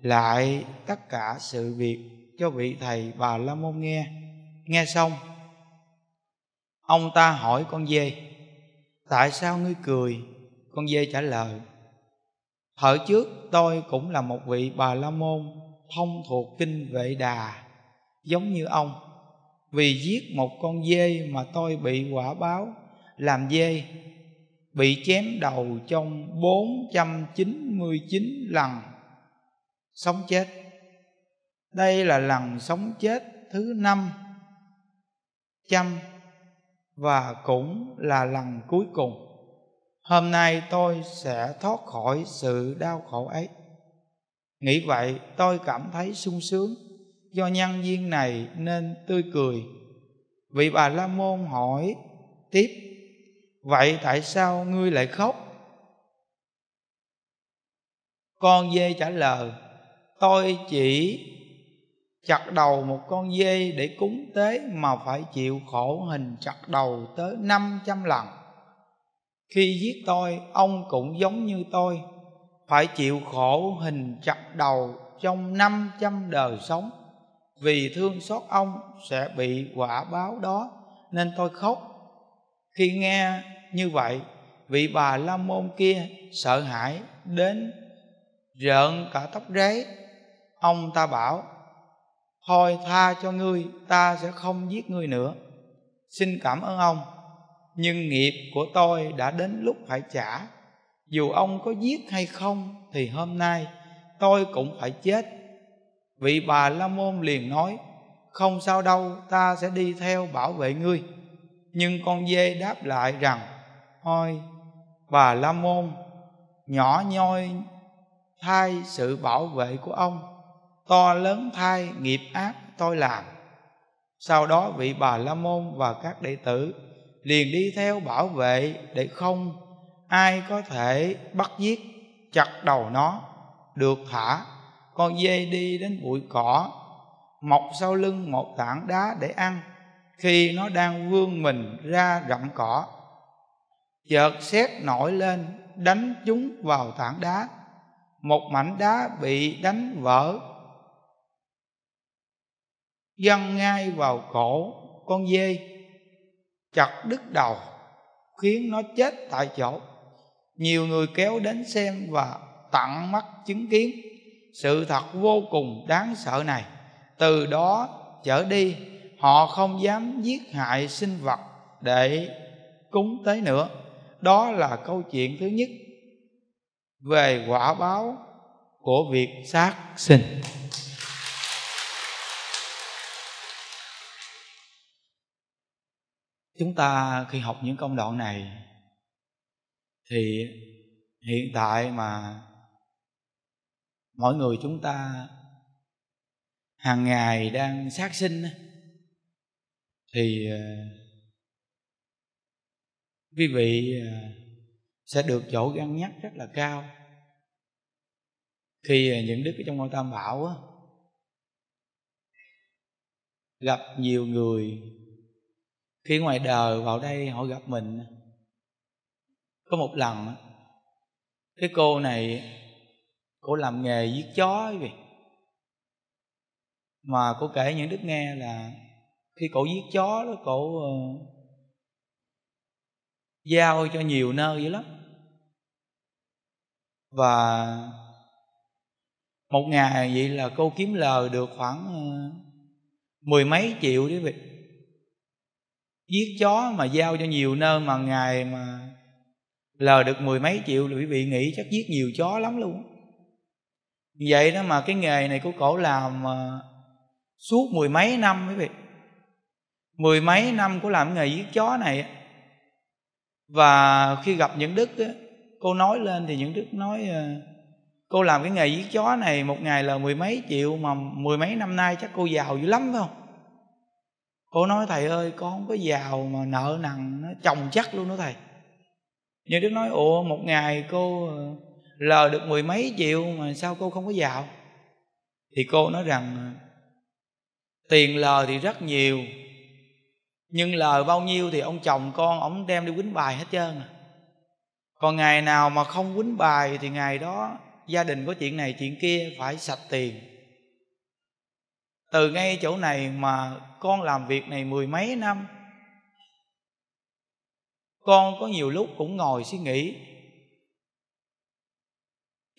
lại tất cả sự việc cho vị thầy bà la môn nghe nghe xong ông ta hỏi con dê tại sao ngươi cười con dê trả lời thở trước tôi cũng là một vị bà la môn Thông thuộc kinh vệ đà Giống như ông Vì giết một con dê mà tôi bị quả báo Làm dê Bị chém đầu trong 499 lần Sống chết Đây là lần sống chết thứ năm Trăm Và cũng là lần cuối cùng hôm nay tôi sẽ thoát khỏi sự đau khổ ấy nghĩ vậy tôi cảm thấy sung sướng do nhân duyên này nên tươi cười vị bà la môn hỏi tiếp vậy tại sao ngươi lại khóc con dê trả lời tôi chỉ chặt đầu một con dê để cúng tế mà phải chịu khổ hình chặt đầu tới 500 lần khi giết tôi ông cũng giống như tôi phải chịu khổ hình chặt đầu trong năm trăm đời sống vì thương xót ông sẽ bị quả báo đó nên tôi khóc khi nghe như vậy vị bà la môn kia sợ hãi đến rợn cả tóc ráy ông ta bảo thôi tha cho ngươi ta sẽ không giết ngươi nữa xin cảm ơn ông nhưng nghiệp của tôi đã đến lúc phải trả dù ông có giết hay không thì hôm nay tôi cũng phải chết vị bà la môn liền nói không sao đâu ta sẽ đi theo bảo vệ ngươi nhưng con dê đáp lại rằng thôi bà la môn nhỏ nhoi thay sự bảo vệ của ông to lớn thay nghiệp ác tôi làm sau đó vị bà la môn và các đệ tử liền đi theo bảo vệ để không ai có thể bắt giết chặt đầu nó được thả con dê đi đến bụi cỏ mọc sau lưng một tảng đá để ăn khi nó đang vươn mình ra rậm cỏ chợt xét nổi lên đánh chúng vào tảng đá một mảnh đá bị đánh vỡ văng ngay vào cổ con dê chặt đứt đầu khiến nó chết tại chỗ nhiều người kéo đến xem và tặng mắt chứng kiến sự thật vô cùng đáng sợ này từ đó trở đi họ không dám giết hại sinh vật để cúng tế nữa đó là câu chuyện thứ nhất về quả báo của việc sát sinh chúng ta khi học những công đoạn này thì hiện tại mà mỗi người chúng ta hàng ngày đang sát sinh thì ờ, quý vị ờ, sẽ được chỗ gắn nhắc rất là cao khi ờ, những đức ở trong ngôi tam bảo gặp nhiều người khi ngoài đời vào đây họ gặp mình có một lần cái cô này cô làm nghề giết chó vậy mà cô kể những đức nghe là khi cổ giết chó đó cổ ờ, giao cho nhiều nơi dữ lắm và một ngày vậy là cô kiếm lời được khoảng ờ, mười mấy triệu đấy vậy giết chó mà giao cho nhiều nơi mà ngày mà lờ được mười mấy triệu là quý vị nghĩ chắc giết nhiều chó lắm luôn vậy đó mà cái nghề này của cổ làm mà suốt mười mấy năm quý vị mười mấy năm của làm nghề giết chó này và khi gặp những đức cô nói lên thì những đức nói à, cô làm cái nghề giết chó này một ngày là mười mấy triệu mà mười mấy năm nay chắc cô giàu dữ lắm phải không cô nói thầy ơi con không có giàu mà nợ nặng nó chồng chắc luôn đó thầy như đức nói ủa một ngày cô ờ, lờ được mười mấy triệu mà sao cô không có giàu thì cô nói rằng ờ, tiền lờ thì rất nhiều nhưng lờ bao nhiêu thì ông chồng con ông đem đi quýnh bài hết trơn à còn ngày nào mà không quýnh bài thì ngày đó gia đình có chuyện này chuyện kia phải sạch tiền từ ngay chỗ này mà con làm việc này mười mấy năm con có nhiều lúc cũng ngồi suy nghĩ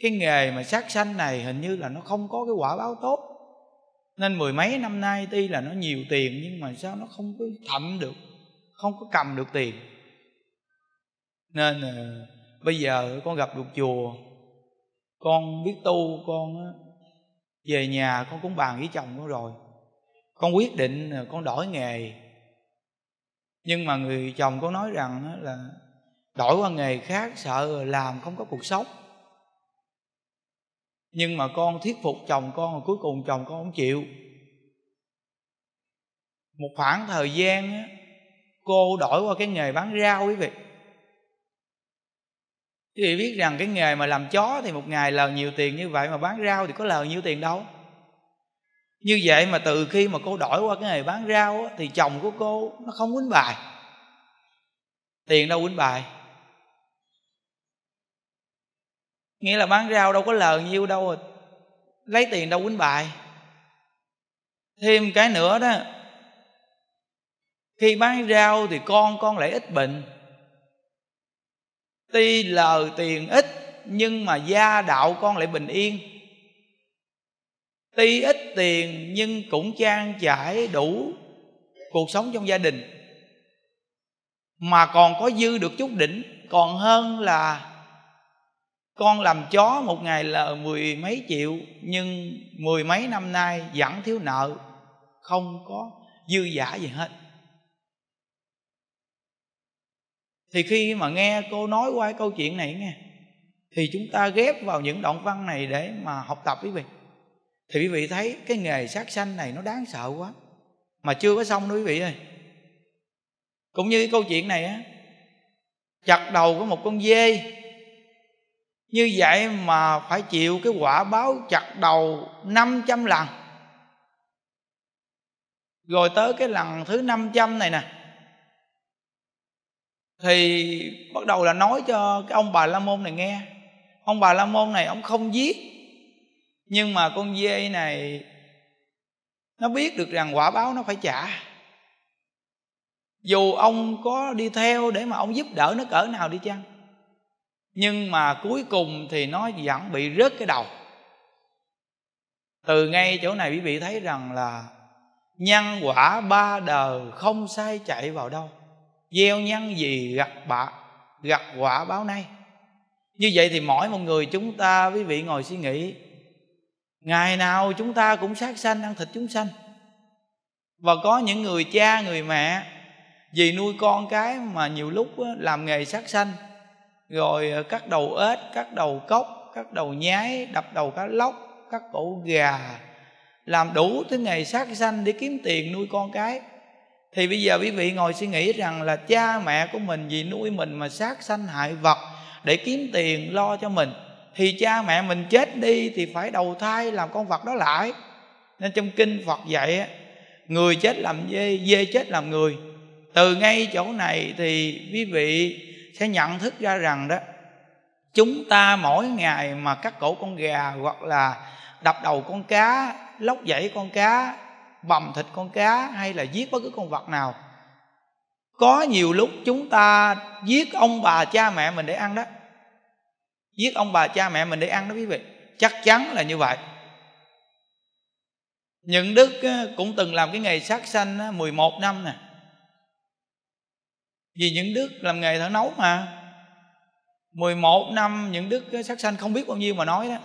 cái nghề mà sát sanh này hình như là nó không có cái quả báo tốt nên mười mấy năm nay tuy là nó nhiều tiền nhưng mà sao nó không có thậm được không có cầm được tiền nên ờ, bây giờ con gặp được chùa con biết tu con á, về nhà con cũng bàn với chồng con rồi con quyết định con đổi nghề nhưng mà người chồng có nói rằng là đổi qua nghề khác sợ làm không có cuộc sống nhưng mà con thuyết phục chồng con rồi cuối cùng chồng con không chịu một khoảng thời gian cô đổi qua cái nghề bán rau quý vị quý vị biết rằng cái nghề mà làm chó thì một ngày lời nhiều tiền như vậy mà bán rau thì có lời nhiêu tiền đâu như vậy mà từ khi mà cô đổi qua cái nghề bán rau á, thì chồng của cô nó không quýnh bài tiền đâu quýnh bài nghĩa là bán rau đâu có lời nhiêu đâu rồi. À. lấy tiền đâu quýnh bài thêm cái nữa đó khi bán rau thì con con lại ít bệnh tuy lờ tiền ít nhưng mà gia đạo con lại bình yên tuy ít tiền nhưng cũng trang trải đủ cuộc sống trong gia đình mà còn có dư được chút đỉnh còn hơn là con làm chó một ngày là mười mấy triệu nhưng mười mấy năm nay vẫn thiếu nợ không có dư giả gì hết thì khi mà nghe cô nói qua câu chuyện này nghe thì chúng ta ghép vào những đoạn văn này để mà học tập quý vị thì quý vị thấy cái nghề sát sanh này nó đáng sợ quá mà chưa có xong đâu quý vị ơi cũng như câu chuyện này á chặt đầu của một con dê như vậy mà phải chịu cái quả báo chặt đầu 500 lần Rồi tới cái lần thứ 500 này nè thì bắt đầu là nói cho cái ông bà la môn này nghe ông bà la môn này ông không giết nhưng mà con dê này nó biết được rằng quả báo nó phải trả dù ông có đi theo để mà ông giúp đỡ nó cỡ nào đi chăng nhưng mà cuối cùng thì nó vẫn bị rớt cái đầu từ ngay chỗ này quý vị thấy rằng là nhân quả ba đời không sai chạy vào đâu gieo nhân gì gặt bạ gặt quả báo nay như vậy thì mỗi một người chúng ta quý vị ngồi suy nghĩ ngày nào chúng ta cũng sát sanh ăn thịt chúng sanh và có những người cha người mẹ vì nuôi con cái mà nhiều lúc làm nghề sát sanh rồi ờ, cắt đầu ếch cắt đầu cốc cắt đầu nhái đập đầu cá lóc cắt cổ gà làm đủ tới ngày sát sanh để kiếm tiền nuôi con cái thì bây giờ quý vị ngồi suy nghĩ rằng là cha mẹ của mình vì nuôi mình mà sát sanh hại vật để kiếm tiền lo cho mình thì cha mẹ mình chết đi thì phải đầu thai làm con vật đó lại nên trong kinh phật dạy người chết làm dê dê chết làm người từ ngay chỗ này thì quý vị sẽ nhận thức ra rằng đó chúng ta mỗi ngày mà cắt cổ con gà hoặc là đập đầu con cá lóc dãy con cá bầm thịt con cá hay là giết bất cứ con vật nào có nhiều lúc chúng ta giết ông bà cha mẹ mình để ăn đó giết ông bà cha mẹ mình để ăn đó quý vị chắc chắn là như vậy những đức cũng từng làm cái nghề sát sanh 11 năm nè vì những đức làm nghề thợ nấu mà 11 năm những đức sát sanh không biết bao nhiêu mà nói đó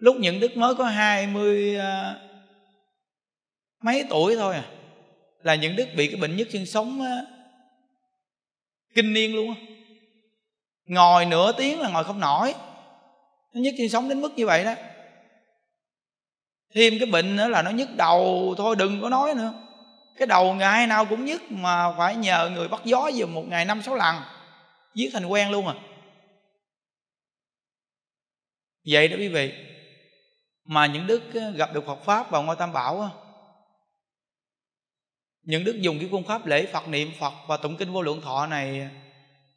lúc nhận đức mới có hai mươi à, mấy tuổi thôi à là nhận đức bị cái bệnh nhất chân sống á, kinh niên luôn á ngồi nửa tiếng là ngồi không nổi nó nhất chân sống đến mức như vậy đó thêm cái bệnh nữa là nó nhức đầu thôi đừng có nói nữa cái đầu ngày nào cũng nhức mà phải nhờ người bắt gió giùm một ngày năm sáu lần giết thành quen luôn à vậy đó quý vị mà những đức gặp được Phật pháp vào ngôi Tam Bảo những đức dùng cái phương pháp lễ Phật niệm Phật và tụng kinh vô lượng thọ này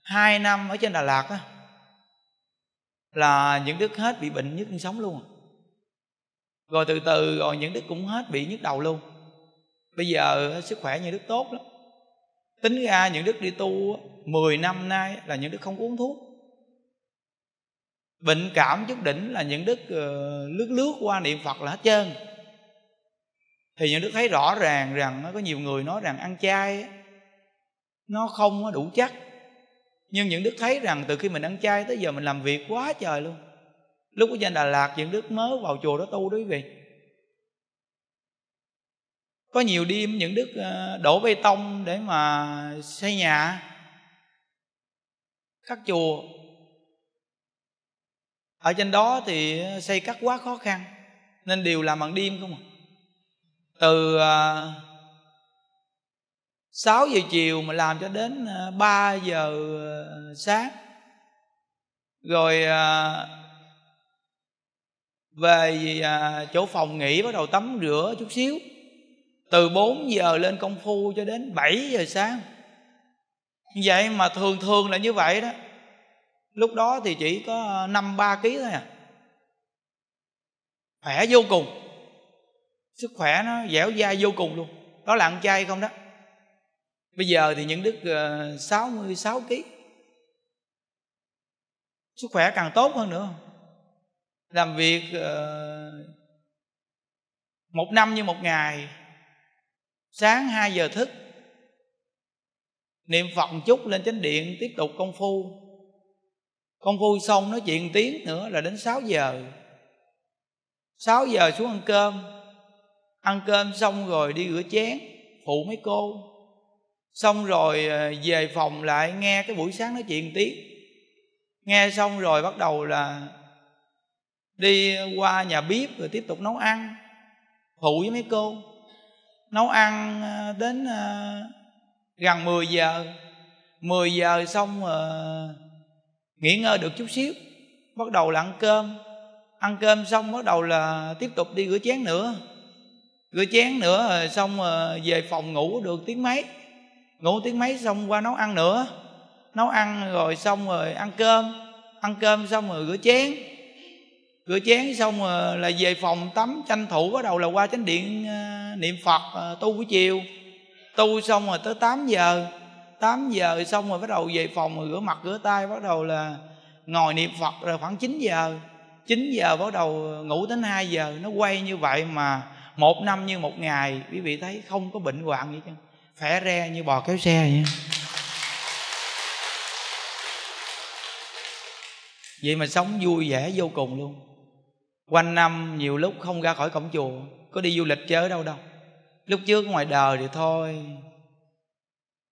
hai năm ở trên Đà Lạt á là những đức hết bị bệnh nhất sống luôn rồi từ từ rồi những đức cũng hết bị nhức đầu luôn bây giờ sức khỏe như đức tốt lắm tính ra những đức đi tu 10 năm nay là những đức không uống thuốc bệnh cảm chút đỉnh là những đức ờ, lướt lướt qua niệm phật là hết trơn thì những đức thấy rõ ràng rằng có nhiều người nói rằng ăn chay nó không đủ chắc nhưng những đức thấy rằng từ khi mình ăn chay tới giờ mình làm việc quá trời luôn lúc ở trên đà lạt những đức mới vào chùa đó tu đó quý vị có nhiều đêm những đức ờ, đổ bê tông để mà xây nhà khắc chùa ở trên đó thì ờ, xây cắt quá khó khăn nên đều làm bằng đêm không à. từ 6 ờ, giờ chiều mà làm cho đến 3 ờ, giờ sáng rồi về chỗ phòng nghỉ bắt đầu tắm rửa chút xíu từ 4 giờ lên công phu cho đến 7 giờ sáng vậy mà thường thường là như vậy đó lúc đó thì chỉ có ờ, năm ba ký thôi à khỏe vô cùng sức khỏe nó dẻo dai vô cùng luôn đó là ăn chay không đó bây giờ thì những đức uh, 66 kg sức khỏe càng tốt hơn nữa làm việc ờ, một năm như một ngày sáng 2 giờ thức niệm phật chút lên chánh điện tiếp tục công phu con vui xong nói chuyện tiếng nữa là đến 6 giờ 6 giờ xuống ăn cơm ăn cơm xong rồi đi rửa chén phụ mấy cô xong rồi ờ, về phòng lại nghe cái buổi sáng nói chuyện tiếng nghe xong rồi bắt đầu là đi qua nhà bếp rồi tiếp tục nấu ăn phụ với mấy cô nấu ăn ờ, đến ờ, gần 10 giờ 10 giờ xong rồi nghỉ ngơi được chút xíu bắt đầu là ăn cơm ăn cơm xong bắt đầu là tiếp tục đi rửa chén nữa rửa chén nữa rồi xong ờ, về phòng ngủ được tiếng mấy ngủ tiếng mấy xong qua nấu ăn nữa nấu ăn rồi xong rồi ăn cơm ăn cơm xong rồi rửa chén rửa chén xong rồi là về phòng tắm tranh thủ bắt đầu là qua chánh điện ờ, niệm phật ờ, tu buổi chiều tu xong rồi tới 8 giờ 8 giờ xong rồi bắt đầu về phòng rửa mặt rửa tay bắt đầu là ngồi niệm Phật rồi khoảng 9 giờ 9 giờ bắt đầu ngủ đến 2 giờ nó quay như vậy mà một năm như một ngày quý vị thấy không có bệnh hoạn gì chứ khỏe re như bò kéo xe vậy vậy mà sống vui vẻ vô cùng luôn quanh năm nhiều lúc không ra khỏi cổng chùa có đi du lịch chơi ở đâu đâu lúc trước ngoài đời thì thôi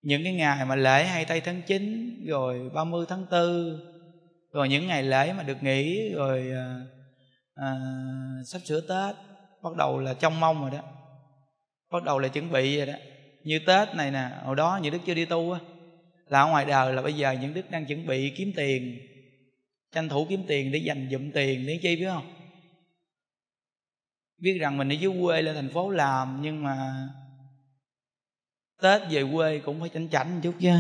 những cái ngày mà lễ hai tây tháng 9 rồi 30 tháng 4 rồi những ngày lễ mà được nghỉ rồi à, à, sắp sửa tết bắt đầu là trong mong rồi đó bắt đầu là chuẩn bị rồi đó như tết này nè hồi đó những đức chưa đi tu á là ở ngoài đời là bây giờ những đức đang chuẩn bị kiếm tiền tranh thủ kiếm tiền để dành dụm tiền để chi biết không biết rằng mình ở dưới quê lên thành phố làm nhưng mà tết về quê cũng phải chảnh chảnh chút chứ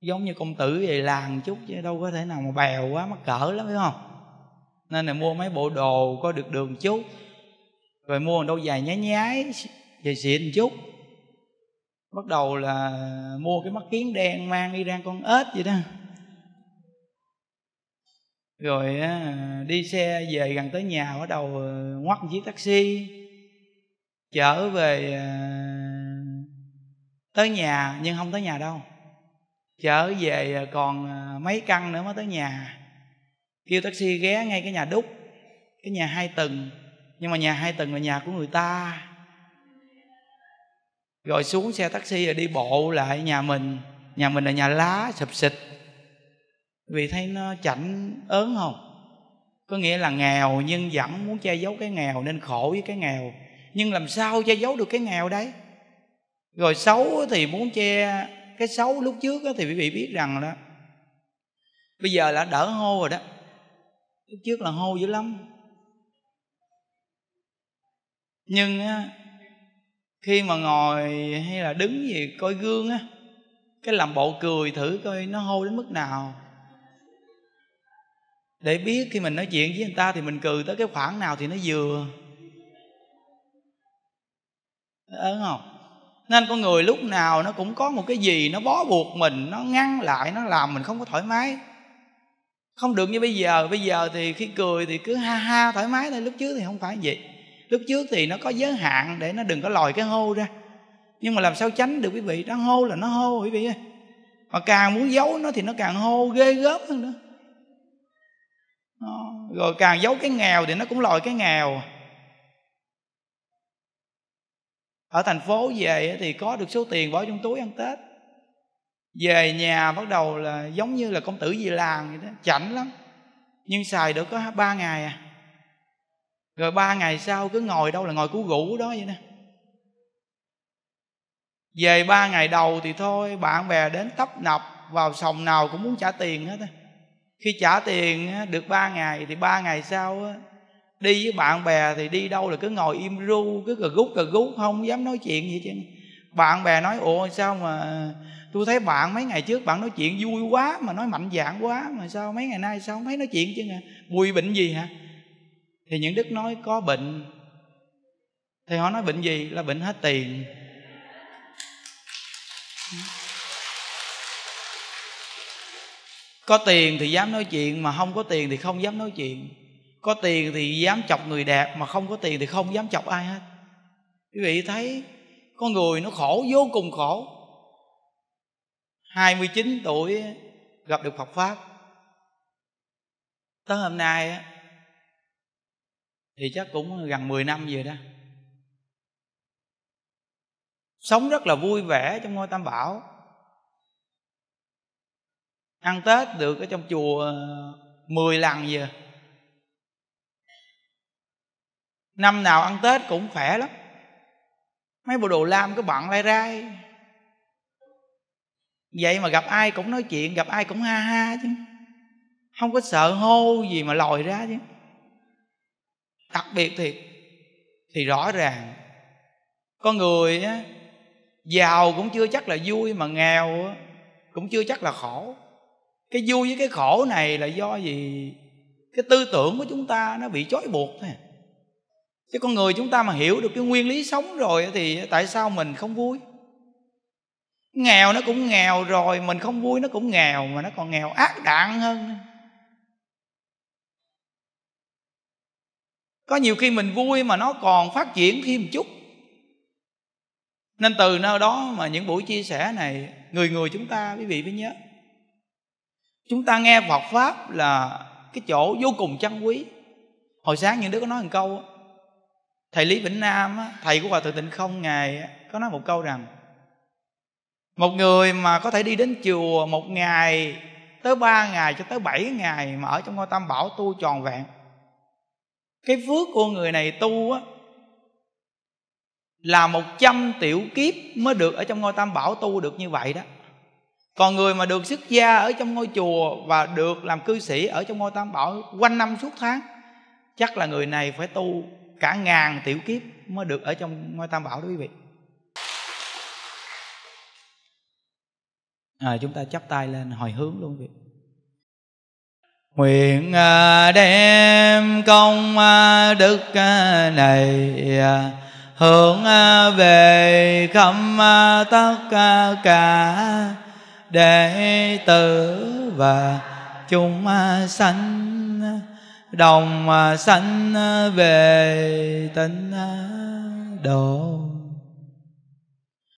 giống như công tử về làng chút chứ đâu có thể nào mà bèo quá mắc cỡ lắm phải không nên là mua mấy bộ đồ có được đường chút rồi mua một dài giày nhái nhái giày xịn chút bắt đầu là mua cái mắt kiến đen mang đi ra con ếch vậy đó rồi đi xe về gần tới nhà bắt đầu ờ, ngoắt một chiếc taxi chở về ờ, tới nhà nhưng không tới nhà đâu chở về à, còn à, mấy căn nữa mới tới nhà kêu taxi ghé ngay cái nhà đúc cái nhà hai tầng nhưng mà nhà hai tầng là nhà của người ta rồi xuống xe taxi rồi đi bộ lại nhà mình nhà mình là nhà lá sập xịt vì thấy nó chảnh ớn không có nghĩa là nghèo nhưng vẫn muốn che giấu cái nghèo nên khổ với cái nghèo nhưng làm sao che giấu được cái nghèo đấy rồi xấu thì muốn che cái xấu lúc trước thì quý vị biết rằng đó bây giờ là đỡ hô rồi đó lúc trước là hô dữ lắm nhưng khi mà ngồi hay là đứng gì coi gương á cái làm bộ cười thử coi nó hô đến mức nào để biết khi mình nói chuyện với người ta thì mình cười tới cái khoảng nào thì nó vừa ớn không nên con người lúc nào nó cũng có một cái gì nó bó buộc mình nó ngăn lại nó làm mình không có thoải mái không được như bây giờ bây giờ thì khi cười thì cứ ha ha thoải mái thôi lúc trước thì không phải vậy lúc trước thì nó có giới hạn để nó đừng có lòi cái hô ra nhưng mà làm sao tránh được quý vị đang hô là nó hô quý vị ơi mà càng muốn giấu nó thì nó càng hô ghê gớp hơn nữa rồi càng giấu cái nghèo thì nó cũng lòi cái nghèo ở thành phố về thì có được số tiền bỏ trong túi ăn tết về nhà bắt đầu là giống như là công tử gì làng vậy đó chảnh lắm nhưng xài được có ba ngày à rồi ba ngày sau cứ ngồi đâu là ngồi cú gũ đó vậy nè về ba ngày đầu thì thôi bạn bè đến tấp nập vào sòng nào cũng muốn trả tiền hết á khi trả tiền được ba ngày thì ba ngày sau đi với bạn bè thì đi đâu là cứ ngồi im ru cứ cà gút cà gút không dám nói chuyện gì chứ bạn bè nói ủa sao mà tôi thấy bạn mấy ngày trước bạn nói chuyện vui quá mà nói mạnh dạn quá mà sao mấy ngày nay sao không thấy nói chuyện chứ nè bùi bệnh gì hả thì những đức nói có bệnh thì họ nói bệnh gì là bệnh hết tiền có tiền thì dám nói chuyện mà không có tiền thì không dám nói chuyện có tiền thì dám chọc người đẹp mà không có tiền thì không dám chọc ai hết quý vị thấy con người nó khổ vô cùng khổ 29 tuổi gặp được Phật Pháp Tới hôm nay Thì chắc cũng gần 10 năm rồi đó Sống rất là vui vẻ trong ngôi Tam Bảo Ăn Tết được ở trong chùa 10 lần giờ năm nào ăn tết cũng khỏe lắm mấy bộ đồ lam cứ bận lai rai vậy mà gặp ai cũng nói chuyện gặp ai cũng ha ha chứ không có sợ hô gì mà lòi ra chứ đặc biệt thì thì rõ ràng con người á giàu cũng chưa chắc là vui mà nghèo á cũng chưa chắc là khổ cái vui với cái khổ này là do gì cái tư tưởng của chúng ta nó bị trói buộc thôi à chứ con người chúng ta mà hiểu được cái nguyên lý sống rồi thì tại sao mình không vui nghèo nó cũng nghèo rồi mình không vui nó cũng nghèo mà nó còn nghèo ác đạn hơn có nhiều khi mình vui mà nó còn phát triển thêm một chút nên từ nơi đó mà những buổi chia sẻ này người người chúng ta quý vị phải nhớ chúng ta nghe Phật pháp là cái chỗ vô cùng trân quý hồi sáng những đứa có nói một câu thầy lý vĩnh nam thầy của hòa thượng tịnh không ngài có nói một câu rằng một người mà có thể đi đến chùa một ngày tới ba ngày cho tới bảy ngày mà ở trong ngôi tam bảo tu tròn vẹn cái phước của người này tu á là một trăm tiểu kiếp mới được ở trong ngôi tam bảo tu được như vậy đó còn người mà được xuất gia ở trong ngôi chùa và được làm cư sĩ ở trong ngôi tam bảo quanh năm suốt tháng chắc là người này phải tu cả ngàn tiểu kiếp mới được ở trong ngôi tam bảo đó quý vị à, chúng ta chắp tay lên hồi hướng luôn quý vị Nguyện à, đem công à, đức à, này hướng về khắp tất cả đệ tử và chúng sanh đồng à, sanh à, về tịnh à, độ